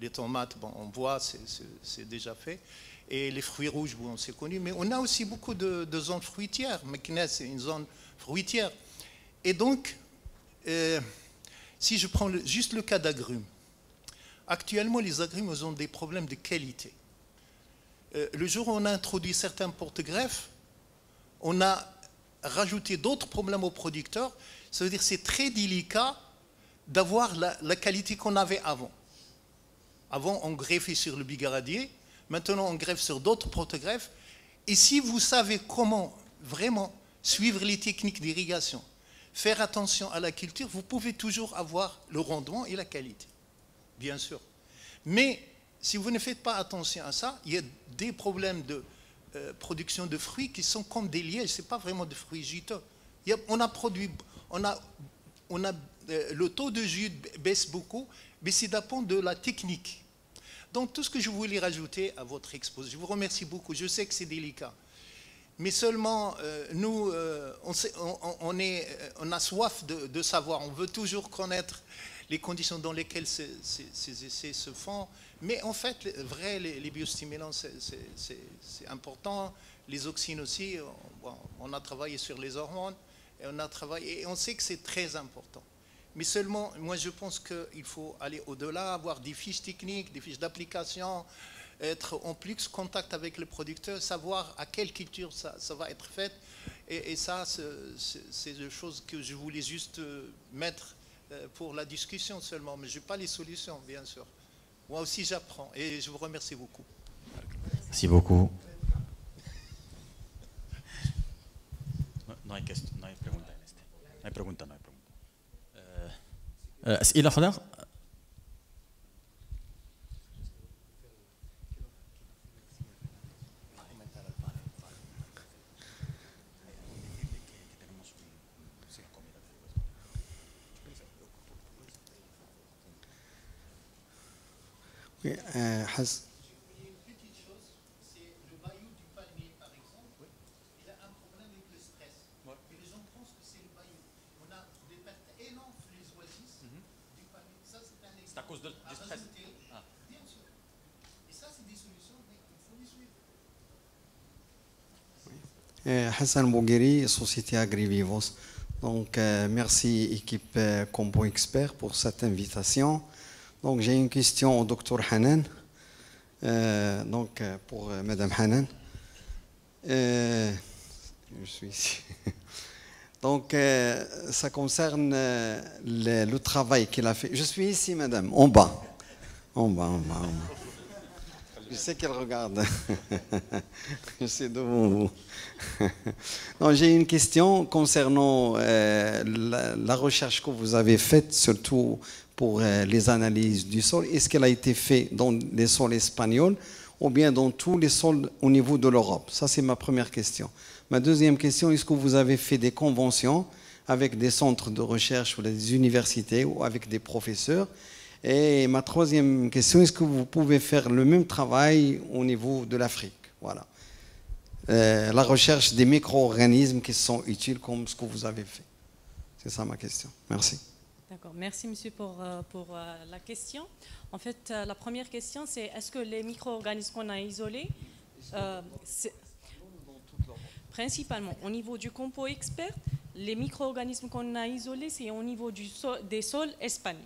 les tomates, bon, on voit, c'est, déjà fait, et les fruits rouges, bon, c'est connu, mais on a aussi beaucoup de, zones fruitières. Meknes, c'est une zone fruitière. Et donc, euh, si je prends juste le cas d'agrumes, actuellement, les agrumes ont des problèmes de qualité. Euh, le jour où on a introduit certains porte-greffes, on a rajouté d'autres problèmes aux producteurs. Ça veut dire que c'est très délicat d'avoir la, qualité qu'on avait avant. Avant, on greffait sur le bigaradier, maintenant on greffe sur d'autres protogreffes. Et si vous savez comment vraiment suivre les techniques d'irrigation, faire attention à la culture, vous pouvez toujours avoir le rendement et la qualité, bien sûr. Mais si vous ne faites pas attention à ça, il y a des problèmes de euh, production de fruits qui sont comme des lièges, ce n'est pas vraiment de fruits juteux. on a produit, on a, on a euh, le taux de jus baisse beaucoup, mais c'est dépend de la technique. Donc tout ce que je voulais rajouter à votre exposé, je vous remercie beaucoup, je sais que c'est délicat. Mais seulement, euh, nous, euh, on, a soif de, savoir, on veut toujours connaître les conditions dans lesquelles ces, essais se font. Mais en fait, vrai, les, biostimulants, c'est important. Les auxines aussi, on, on a travaillé sur les hormones, et on a travaillé, et on sait que c'est très important. Mais seulement, moi je pense qu'il faut aller au-delà, avoir des fiches techniques, des fiches d'application, être en plus contact avec le producteur, savoir à quelle culture ça, va être fait. Et, ça, c'est des choses que je voulais juste euh, mettre euh, pour la discussion seulement. Mais je n'ai pas les solutions, bien sûr. Moi aussi, j'apprends. Et je vous remercie beaucoup. Merci beaucoup. Non, اسئله اخرى حس Euh, Hassan Bouguiri, Société Agrivivos. Donc, euh, merci équipe euh, Combo Expert pour cette invitation. Donc, j'ai une question au docteur Hanan. donc, pour Madame Hanan. je suis ici. Donc, ça concerne le, le travail qu'il a fait. Je suis ici, Madame, en bas. En bas, en bas, en bas. Je sais qu'elle regarde. Je sais devant vous. Non, j'ai une question concernant euh, la, recherche que vous avez faite, surtout pour euh, les analyses du sol. Est-ce qu'elle a été faite dans les sols espagnols ou bien dans tous les sols au niveau de l'Europe Ça, c'est ma première question. Ma deuxième question, est-ce que vous avez fait des conventions avec des centres de recherche ou des universités ou avec des professeurs et ma troisième question, est-ce que vous pouvez faire le même travail au niveau de l'Afrique Voilà. Euh, la recherche des micro-organismes qui sont utiles comme ce que vous avez fait. C'est ça ma question. Merci. D'accord. Merci, monsieur, pour, euh, pour euh, la question. En fait, la première question, c'est est-ce que les micro-organismes qu'on a isolés, principalement au niveau du compo expert, les micro-organismes qu'on a isolés, c'est au niveau du des sols espagnols.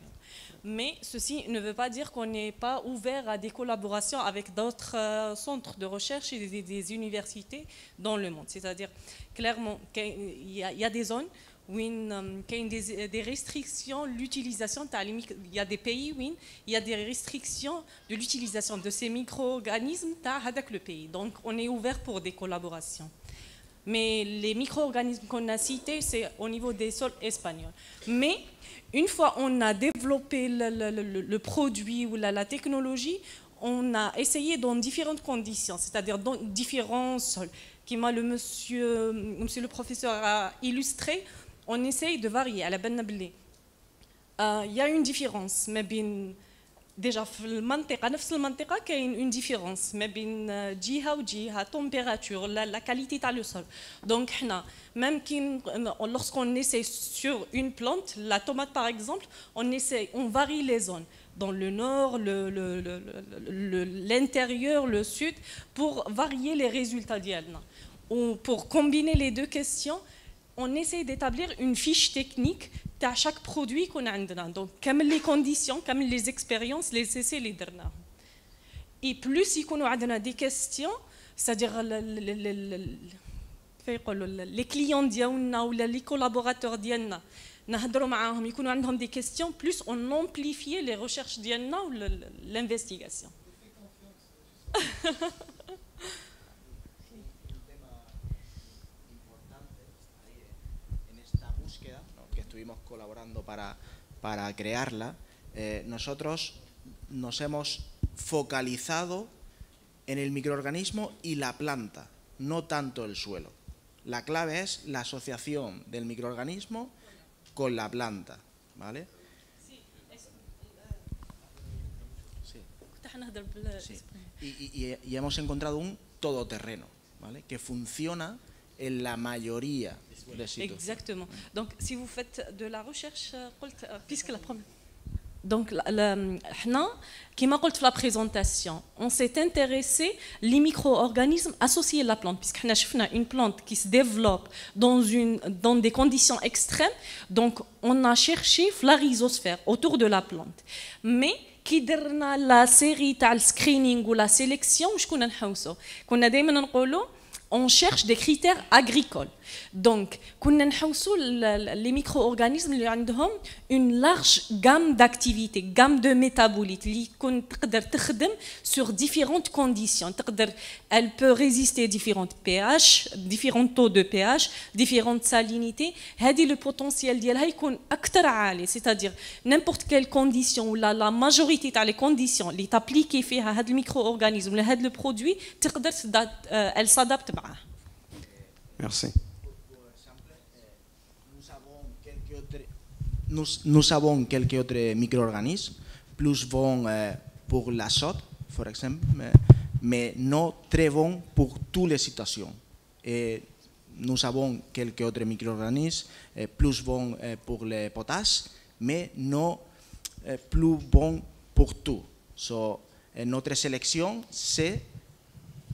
Mais ceci ne veut pas dire qu'on n'est pas ouvert à des collaborations avec d'autres euh, centres de recherche et des, universités dans le monde. C'est-à-dire, clairement, il y, a des zones où euh, il y a euh, des, restrictions l'utilisation, il y a des pays où il y a des restrictions de l'utilisation de ces micro-organismes avec le pays. Donc, on est ouvert pour des collaborations. Mais les micro-organismes qu'on a cités, c'est au niveau des sols espagnols. Mais une fois on a développé le, produit ou la, technologie, on a essayé dans différentes conditions, c'est-à-dire dans différents sols, qui m'a le monsieur, le professeur a illustré, on essaye de varier à la euh, Il y a une différence, mais bien déjà, dans la même il y a une différence entre euh, la ou la température, la qualité du sol. Donc, même euh, lorsqu'on essaie sur une plante, la tomate par exemple, on, essaie, on varie les zones dans le nord, l'intérieur, le, sud, pour varier les résultats pour combiner les deux questions, on essaie d'établir une fiche technique à chaque produit qu'on a. Donc, comme les conditions, comme les expériences, les essais, les derniers. Et plus il a des questions, c'est-à-dire les clients ou les collaborateurs des questions plus on amplifie les recherches ou l'investigation. para, crearla, eh, nosotros nos hemos focalizado en el microorganismo y la planta, no tanto el suelo. La clave es la asociación del microorganismo con la planta, ¿vale? Y, y hemos encontrado un todoterreno, ¿vale? Que funciona la majorité. Exactement. Donc, si vous faites de la recherche, puisque euh, euh, la première. Donc, comme euh, la présentation, on s'est intéressé les micro-organismes associés à la plante, puisque a une plante qui se développe dans, une, dans des conditions extrêmes. Donc, on a cherché la rhizosphère autour de la plante. Mais, qui la la série تاع screening ou la sélection On a دائما نقولوا on cherche des critères agricoles. Donc, les micro-organismes ont une large gamme d'activités, gamme de métabolites qui peuvent sur différentes conditions. elle peut résister différentes pH, différents taux de pH, différentes salinités. le potentiel c'est-à-dire n'importe quelle condition ou la, majorité des conditions les appliquées à ces micro organisme produits, هذا le produit euh, elle s'adapte Merci. nous, savons avons quelques autres micro-organismes, plus bons euh, pour la par exemple, euh, mais non très bons pour toutes les situations. nous avons quelques autres micro-organismes, euh, plus bons pour le potasse, mais non plus bons pour tout. So, notre sélection, c'est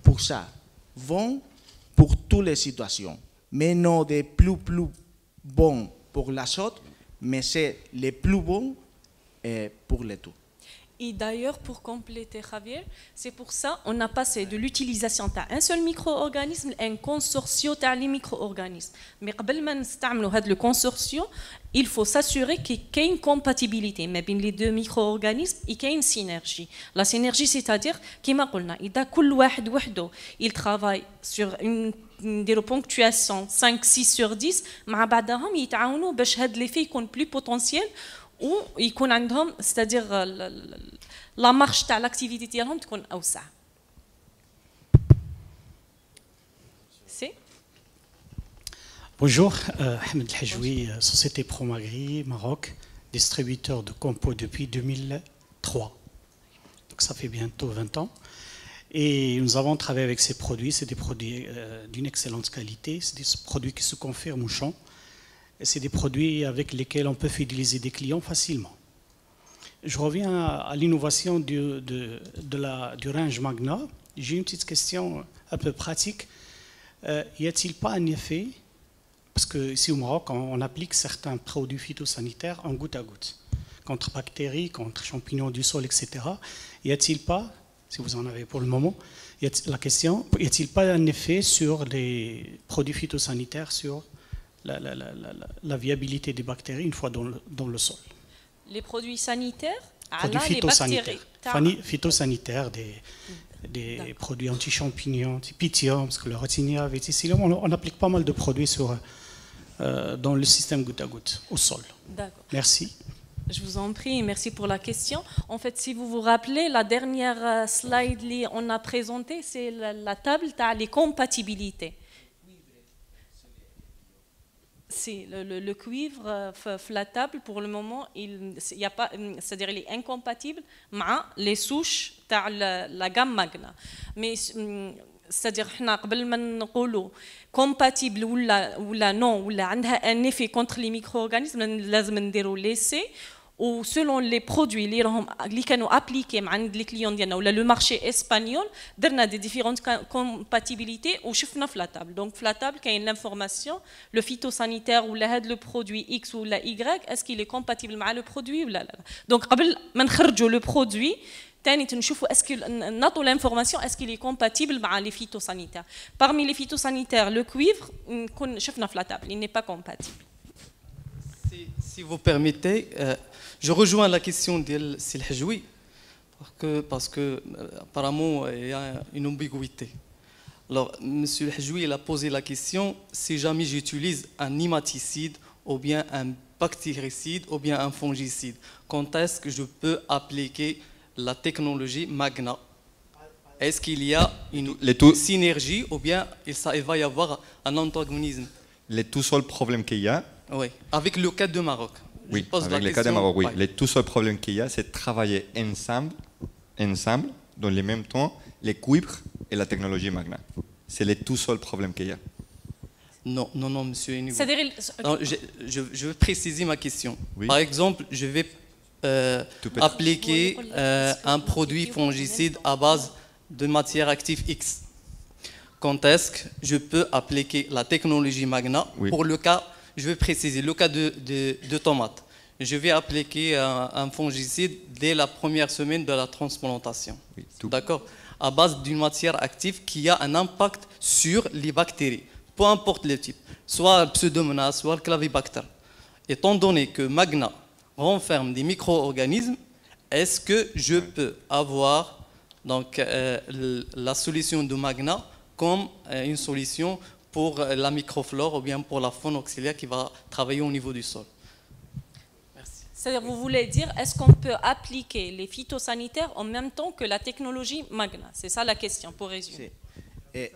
pour ça. Bon pour toutes les situations, mais non de plus, plus bons pour l'azote, mais c'est le plus bon eh, pour les tout. Et d'ailleurs, pour compléter Javier, c'est pour ça qu'on a passé de l'utilisation d'un seul micro-organisme à un consortium de micro-organismes. Mais avant le consortium, il faut s'assurer qu'il y a une compatibilité entre les deux micro-organismes et qu'il y a une synergie. La synergie, c'est-à-dire, comme il travaille sur une ponctuation 5 6 sur 10 ils travaillent يتعاونوا pour que لي في soient plus potentiel ou c'est-à-dire euh, la marche تاع l'activité ديالهم تكون اوسع سي Bonjour, euh, Ahmed Hajoui, euh, Société Promagri, Maroc, distributeur de compos depuis 2003. Donc ça fait bientôt 20 ans. Et nous avons travaillé avec ces produits. C'est des produits d'une excellente qualité. C'est des produits qui se confirment au champ c'est des produits avec lesquels on peut fidéliser des clients facilement. Je reviens à l'innovation du, de, la, du range Magna. J'ai une petite question un peu pratique. Euh, y a-t-il pas un effet Parce que ici au Maroc, on, on applique certains produits phytosanitaires en goutte à goutte, contre bactéries, contre champignons du sol, etc. Y a-t-il pas, si vous en avez pour le moment, la question, y a-t-il pas un effet sur les produits phytosanitaires sur la, viabilité des bactéries une fois dans le, sol. Les produits sanitaires ah Produits phytosanitaires. Phytosanitaires, des, mm. produits anti-champignons, anti-pythium, sclerotinia, avait On, on, applique pas mal de produits sur, euh, dans le système goutte à goutte, au sol. Merci. Je vous en prie, merci pour la question. En fait, si vous vous rappelez, la dernière euh, slide qu'on a présentée, c'est la, table, des les compatibilités. Si, le, cuivre euh, flattable, pour le moment, il, y a pas, euh, c'est-à-dire il est incompatible avec les souches de la, gamme Magna. Mais euh, c'est-à-dire حنا قبل ما نقولوا compatible ou non ou عندها un effet contre les micro-organismes لازم le l'essai ou selon les produits qui appliqués les clients ou le marché espagnol, y a des différentes compatibilités ou on la table. Donc, la table, il y a l'information, le phytosanitaire ou le produit X ou la Y, est-ce qu'il est compatible avec le produit non Donc, avant de le produit, est-ce que l'information est-ce qu'il est compatible avec les phytosanitaires Parmi les phytosanitaires, le cuivre, on mm, la table, il n'est pas compatible. Si, vous permettez... Euh, je rejoins la question de Sil parce que, parce que euh, apparemment, il y a une ambiguïté. Alors, M. Hajoui, il a posé la question si jamais j'utilise un nématicide ou bien un bactéricide ou bien un fongicide, quand est-ce que je peux appliquer la technologie Magna Est-ce qu'il y a une synergie ou bien il va y avoir un antagonisme Les tout seuls problème qu'il y a Oui, avec le cas de Maroc oui, avec les question, oui. Le tout seul problème qu'il y a, c'est de travailler ensemble, ensemble, dans le même temps, les cuivres et la technologie magna. C'est le tout seul problème qu'il y a. Non, non, non, monsieur Je, veux préciser ma question. Par exemple, je vais euh, appliquer euh, un produit fongicide à base de matière active X. Quand est-ce que je peux appliquer la technologie Magna pour le cas je vais préciser, le cas de, de, de tomates. Je vais appliquer un, fongicide dès la première semaine de la transplantation. Oui, D'accord À base d'une matière active qui a un impact sur les bactéries, peu importe le type, soit le pseudomonas, soit le clavibacter. Étant donné que Magna renferme des micro-organismes, est-ce que je peux avoir donc, euh, la solution de Magna comme euh, une solution pour la microflore ou bien pour la faune auxiliaire qui va travailler au niveau du sol. C'est-à-dire, vous voulez dire, est-ce qu'on peut appliquer les phytosanitaires en même temps que la technologie magna C'est ça la question, pour résumer. Sí. d'accord, eh,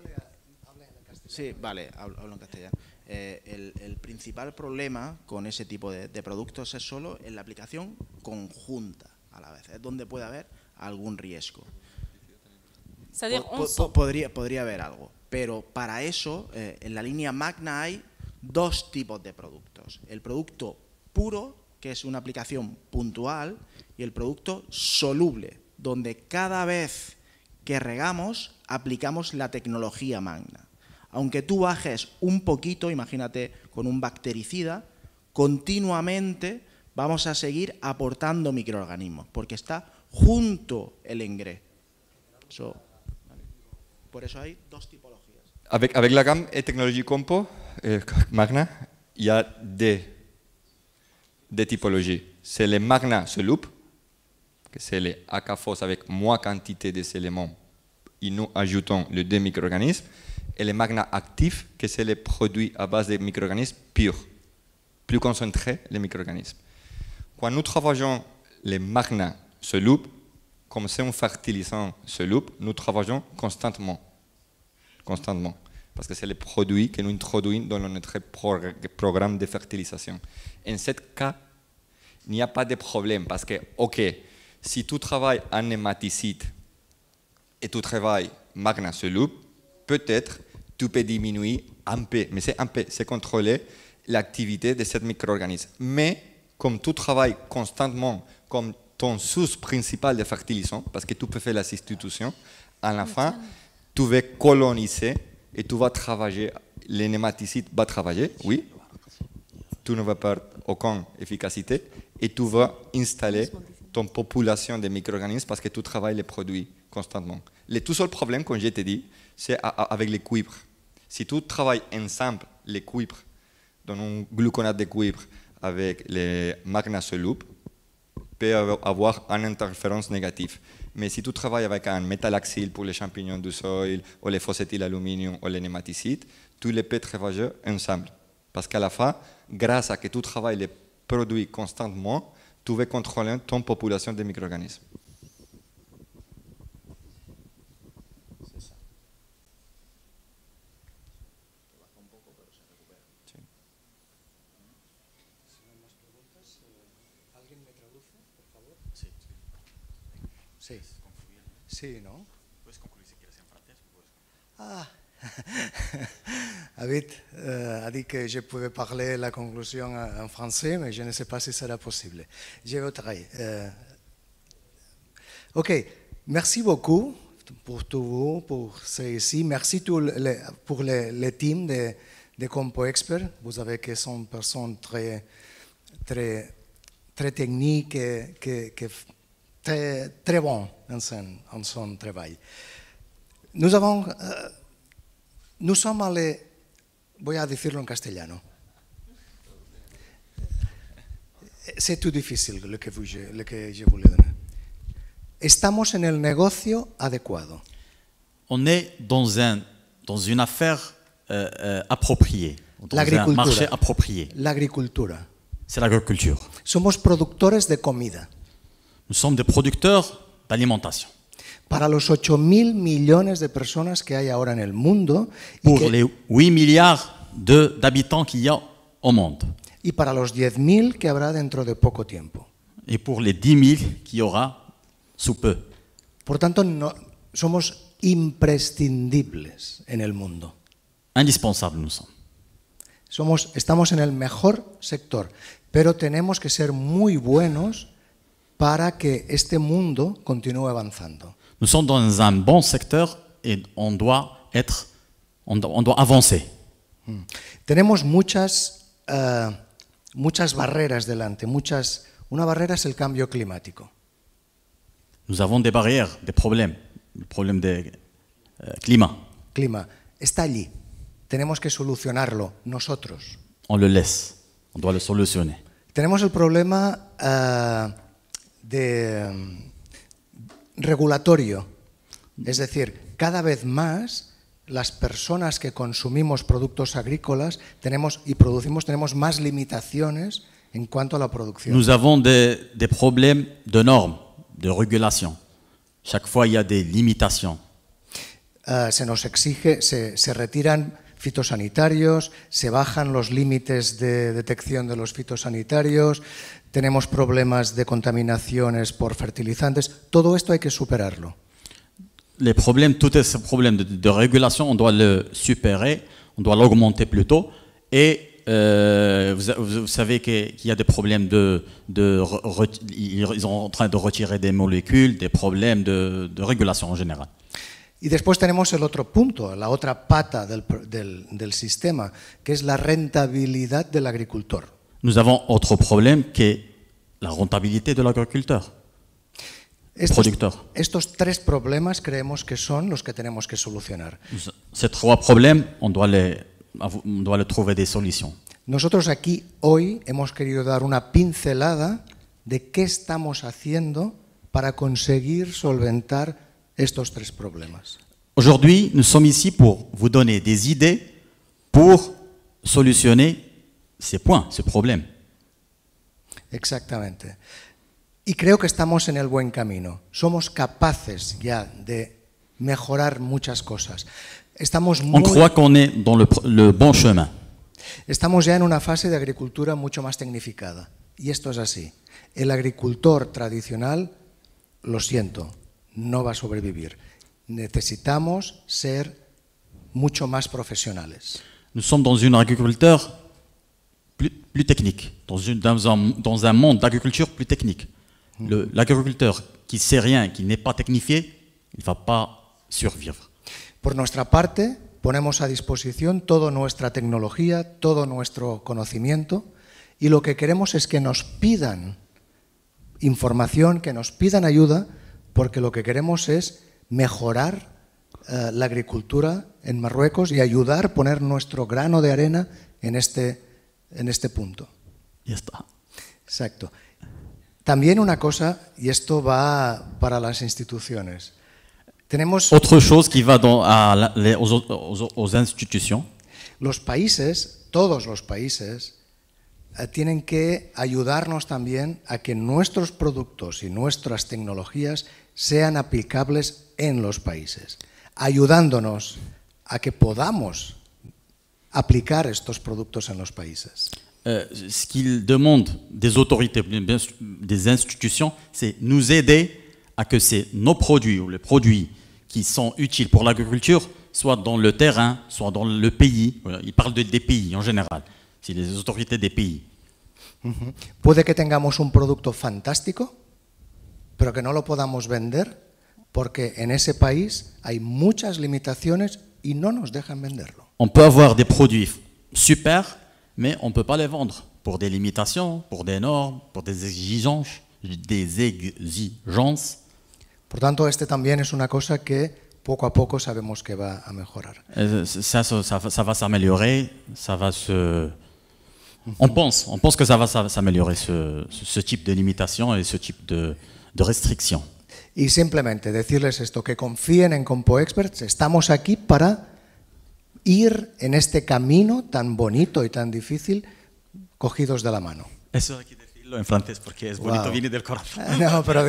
sí, vale, en castellano. Eh, principal problème con ese tipo de, de, productos es solo en la aplicación conjunta a la vez, es donde puede haber algún riesgo. Po, po, podría, podría haber algo, Pero para eso, eh, en la línea Magna hay dos tipos de productos. El producto puro, que es una aplicación puntual, y el producto soluble, donde cada vez que regamos aplicamos la tecnología Magna. Aunque tú bajes un poquito, imagínate con un bactericida, continuamente vamos a seguir aportando microorganismos, porque está junto el engre. Por eso hay dos tipos. Avec, la gamme et technologie Compo, euh, Magna, il y a deux des typologies. C'est les Magna ce que c'est les AKFOS avec moins quantité d'éléments, éléments, et nous ajoutons les deux micro-organismes, et les Magna actifs, que c'est les produits à base de micro-organismes purs, plus concentrés, les micro-organismes. Quand nous travaillons les Magna se comme c'est un fertilisant seloup nous travaillons constamment. Constamment parce que c'est le produit que nous introduisons dans notre programme de fertilisation. En ce cas, il n'y a pas de problème parce que, ok, si tu travailles en hématicide et tu travailles magnasoluble, peut-être tu peux diminuer un peu, mais c'est un peu, c'est contrôler l'activité de cette micro-organisme. Mais comme tu travailles constamment comme ton source principale de fertilisant, parce que tu peux faire la substitution, à la ah, fin, tu vas coloniser et tu vas travailler, les nématicides vont travailler, oui, tu ne vas perdre aucune efficacité et tu vas installer ton population de micro-organismes parce que tu travailles les produits constamment. Le tout seul problème, comme je t'ai dit, c'est avec les cuivres. Si tu travailles ensemble les cuivres, dans un gluconate de cuivre avec les magna peut avoir une interférence négative. Mais si tu travailles avec un métalaxil pour les champignons du sol, ou les aluminium, ou les nématicides, tu les peux travailler ensemble. Parce qu'à la fin, grâce à que tu travailles les produits constamment, tu vas contrôler ton population de micro-organismes. David eh, a dit que je pouvais parler la conclusion en français, mais je ne sais pas si c'est possible. Je voterai. Euh... OK. Merci beaucoup pour tout vous, pour ceci. Merci tout pour le, team de, de Compo Vous savez que sont personnes très, très, très techniques et, très, très bonnes en son, en son travail. Nous avons. Eh, nous sommes allés, voy a decirlo en castellano. C'est tout difficile le que, vous, le que je voulais donner. Estamos en el negocio adecuado. On est dans, un, dans une affaire euh, euh, appropriée, dans un marché approprié. l'agriculture C'est l'agriculture. Somos productores de comida. Nous sommes des producteurs d'alimentation. para los 8.000 millones de personas que hay ahora en el mundo. que, 8 milliards d'habitants qu'il y a au Y para los 10.000 que habrá dentro de poco tiempo. y pour les 10.000 qu'il y sous peu. Por tanto, no, somos imprescindibles en el mundo. Indispensables nous sommes. Somos, estamos en el mejor sector, pero tenemos que ser muy buenos para que este mundo continúe avanzando. Nous sommes dans un bon secteur et on doit être, on doit, on doit avancer. Hmm. Tenemos muchas, eh, muchas barreras delante. Muchas, una barrera es el cambio climático. Nous avons des barrières, des problèmes, le problème des euh, climat. Climat está allí. Tenemos que solucionarlo nosotros. On le laisse. On doit le solutionner. Tenemos el problema uh, de regulatorio. Es decir, cada vez más las personas que consumimos productos agrícolas tenemos y producimos tenemos más limitaciones en cuanto a la producción. Nous avons des, des problèmes de normes, de régulation. Chaque fois, il y a des limitations. Ah, se nos exige, se, se retiran fitosanitarios, se bajan los límites de detección de los fitosanitarios, tenemos problemas de contaminaciones por fertilizantes. Todo esto hay que superarlo. Les problèmes, tous ces problèmes de, de, régulation, on doit le supérer, on doit l'augmenter plutôt. Et euh, vous, vous, savez qu'il y a des problèmes de, ils sont en train de retirer des molécules, des problèmes de, de régulation en général. Y después tenemos el otro punto, la otra pata del, sistema, que es la rentabilidad del agricultor. Nous avons otro problema que la rentabilidad del agricultor. Estos, estos tres problemas creemos que son los que tenemos que solucionar. Ces trois problèmes, on doit les, on doit Nosotros aquí hoy hemos querido dar una pincelada de qué estamos haciendo para conseguir solventar estos tres problemas. Aujourd'hui, nous sommes ici pour vous donner des idées pour solutionner points, Exactamente. Y creo que estamos en el buen camino. Somos capaces ya de mejorar muchas cosas. Estamos muy, On qu'on Estamos ya en una fase de agricultura mucho más tecnificada. Y esto es así. El agricultor tradicional, lo siento, no va a sobrevivir. Necesitamos ser mucho más profesionales. Nous sommes dans une agriculture plus, plus technique, dans, une, dans, un, dans monde d'agriculture plus technique. Mm. L'agriculteur qui sait rien, qui n'est pas technifié, il va pas survivre. Por nuestra parte, ponemos a disposición toda nuestra tecnología, todo nuestro conocimiento y lo que queremos es que nos pidan información, que nos pidan ayuda porque lo que queremos es mejorar eh, la agricultura en Marruecos y ayudar a poner nuestro grano de arena en este, en este punto. Ya está. Exacto. También una cosa, y esto va para las instituciones. Tenemos Otra chose que va dans, las Los países, todos los países, eh, tienen que ayudarnos también a que nuestros productos y nuestras tecnologías sean aplicables en los países, ayudándonos a que podamos aplicar estos productos en los países. Euh, ce qu'il demande des autorités, des institutions, c'est nous aider à que ces nos produits ou les produits qui sont utiles pour l'agriculture soient dans le terrain, soient dans le pays. il parle des pays en général, c'est les autorités des pays. Peut-être Puede que tengamos un producto fantastique pero que no lo podamos vender porque en ese país hay muchas limitaciones y no nos dejan venderlo. On peut avoir des produits super, mais on ne peut pas les vendre pour des limitations, pour des normes, pour des exigences, des exigences. Por tanto, este también es una cosa que poco a poco sabemos que va a mejorar. Ça, ça, ça va s'améliorer, ça va se... On pense, on pense que ça va s'améliorer, ce, ce type de limitation et ce type de... de restricción. Y simplemente decirles esto, que confíen en CompoExperts, estamos aquí para ir en este camino tan bonito y tan difícil cogidos de la mano. Eso hay que decirlo en francés porque es bonito, viene del corazón. No, pero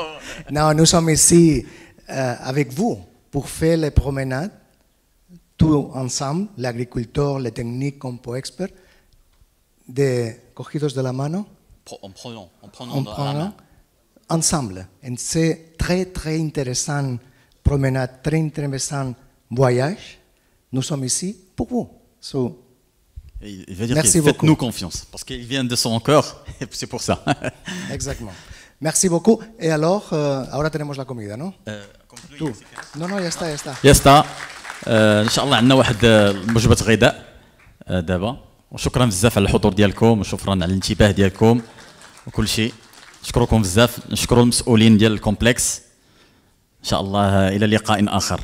No, nous sommes ici con eh, avec para hacer faire les promenades, juntos, ensemble, l'agriculteur, les techniques, CompoExperts, de cogidos de la mano. En prend, en ensemble. Et c'est très, très intéressant promenade, très intéressant voyage. Nous sommes ici pour vous. So, il veut dire faites-nous confiance, parce qu'il vient de son cœur, c'est pour ça. Exactement. Merci beaucoup. Et alors, euh, ahora tenemos la comida, non? Euh, non, non, ya está, ya está. Ya está. ان شاء الله عندنا واحد وجبه غذاء دابا وشكرا بزاف على الحضور ديالكم وشكرا على الانتباه ديالكم وكل شيء نشكركم بزاف نشكر المسؤولين ديال الكومبلكس ان شاء الله الى لقاء اخر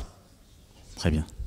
تخي بيان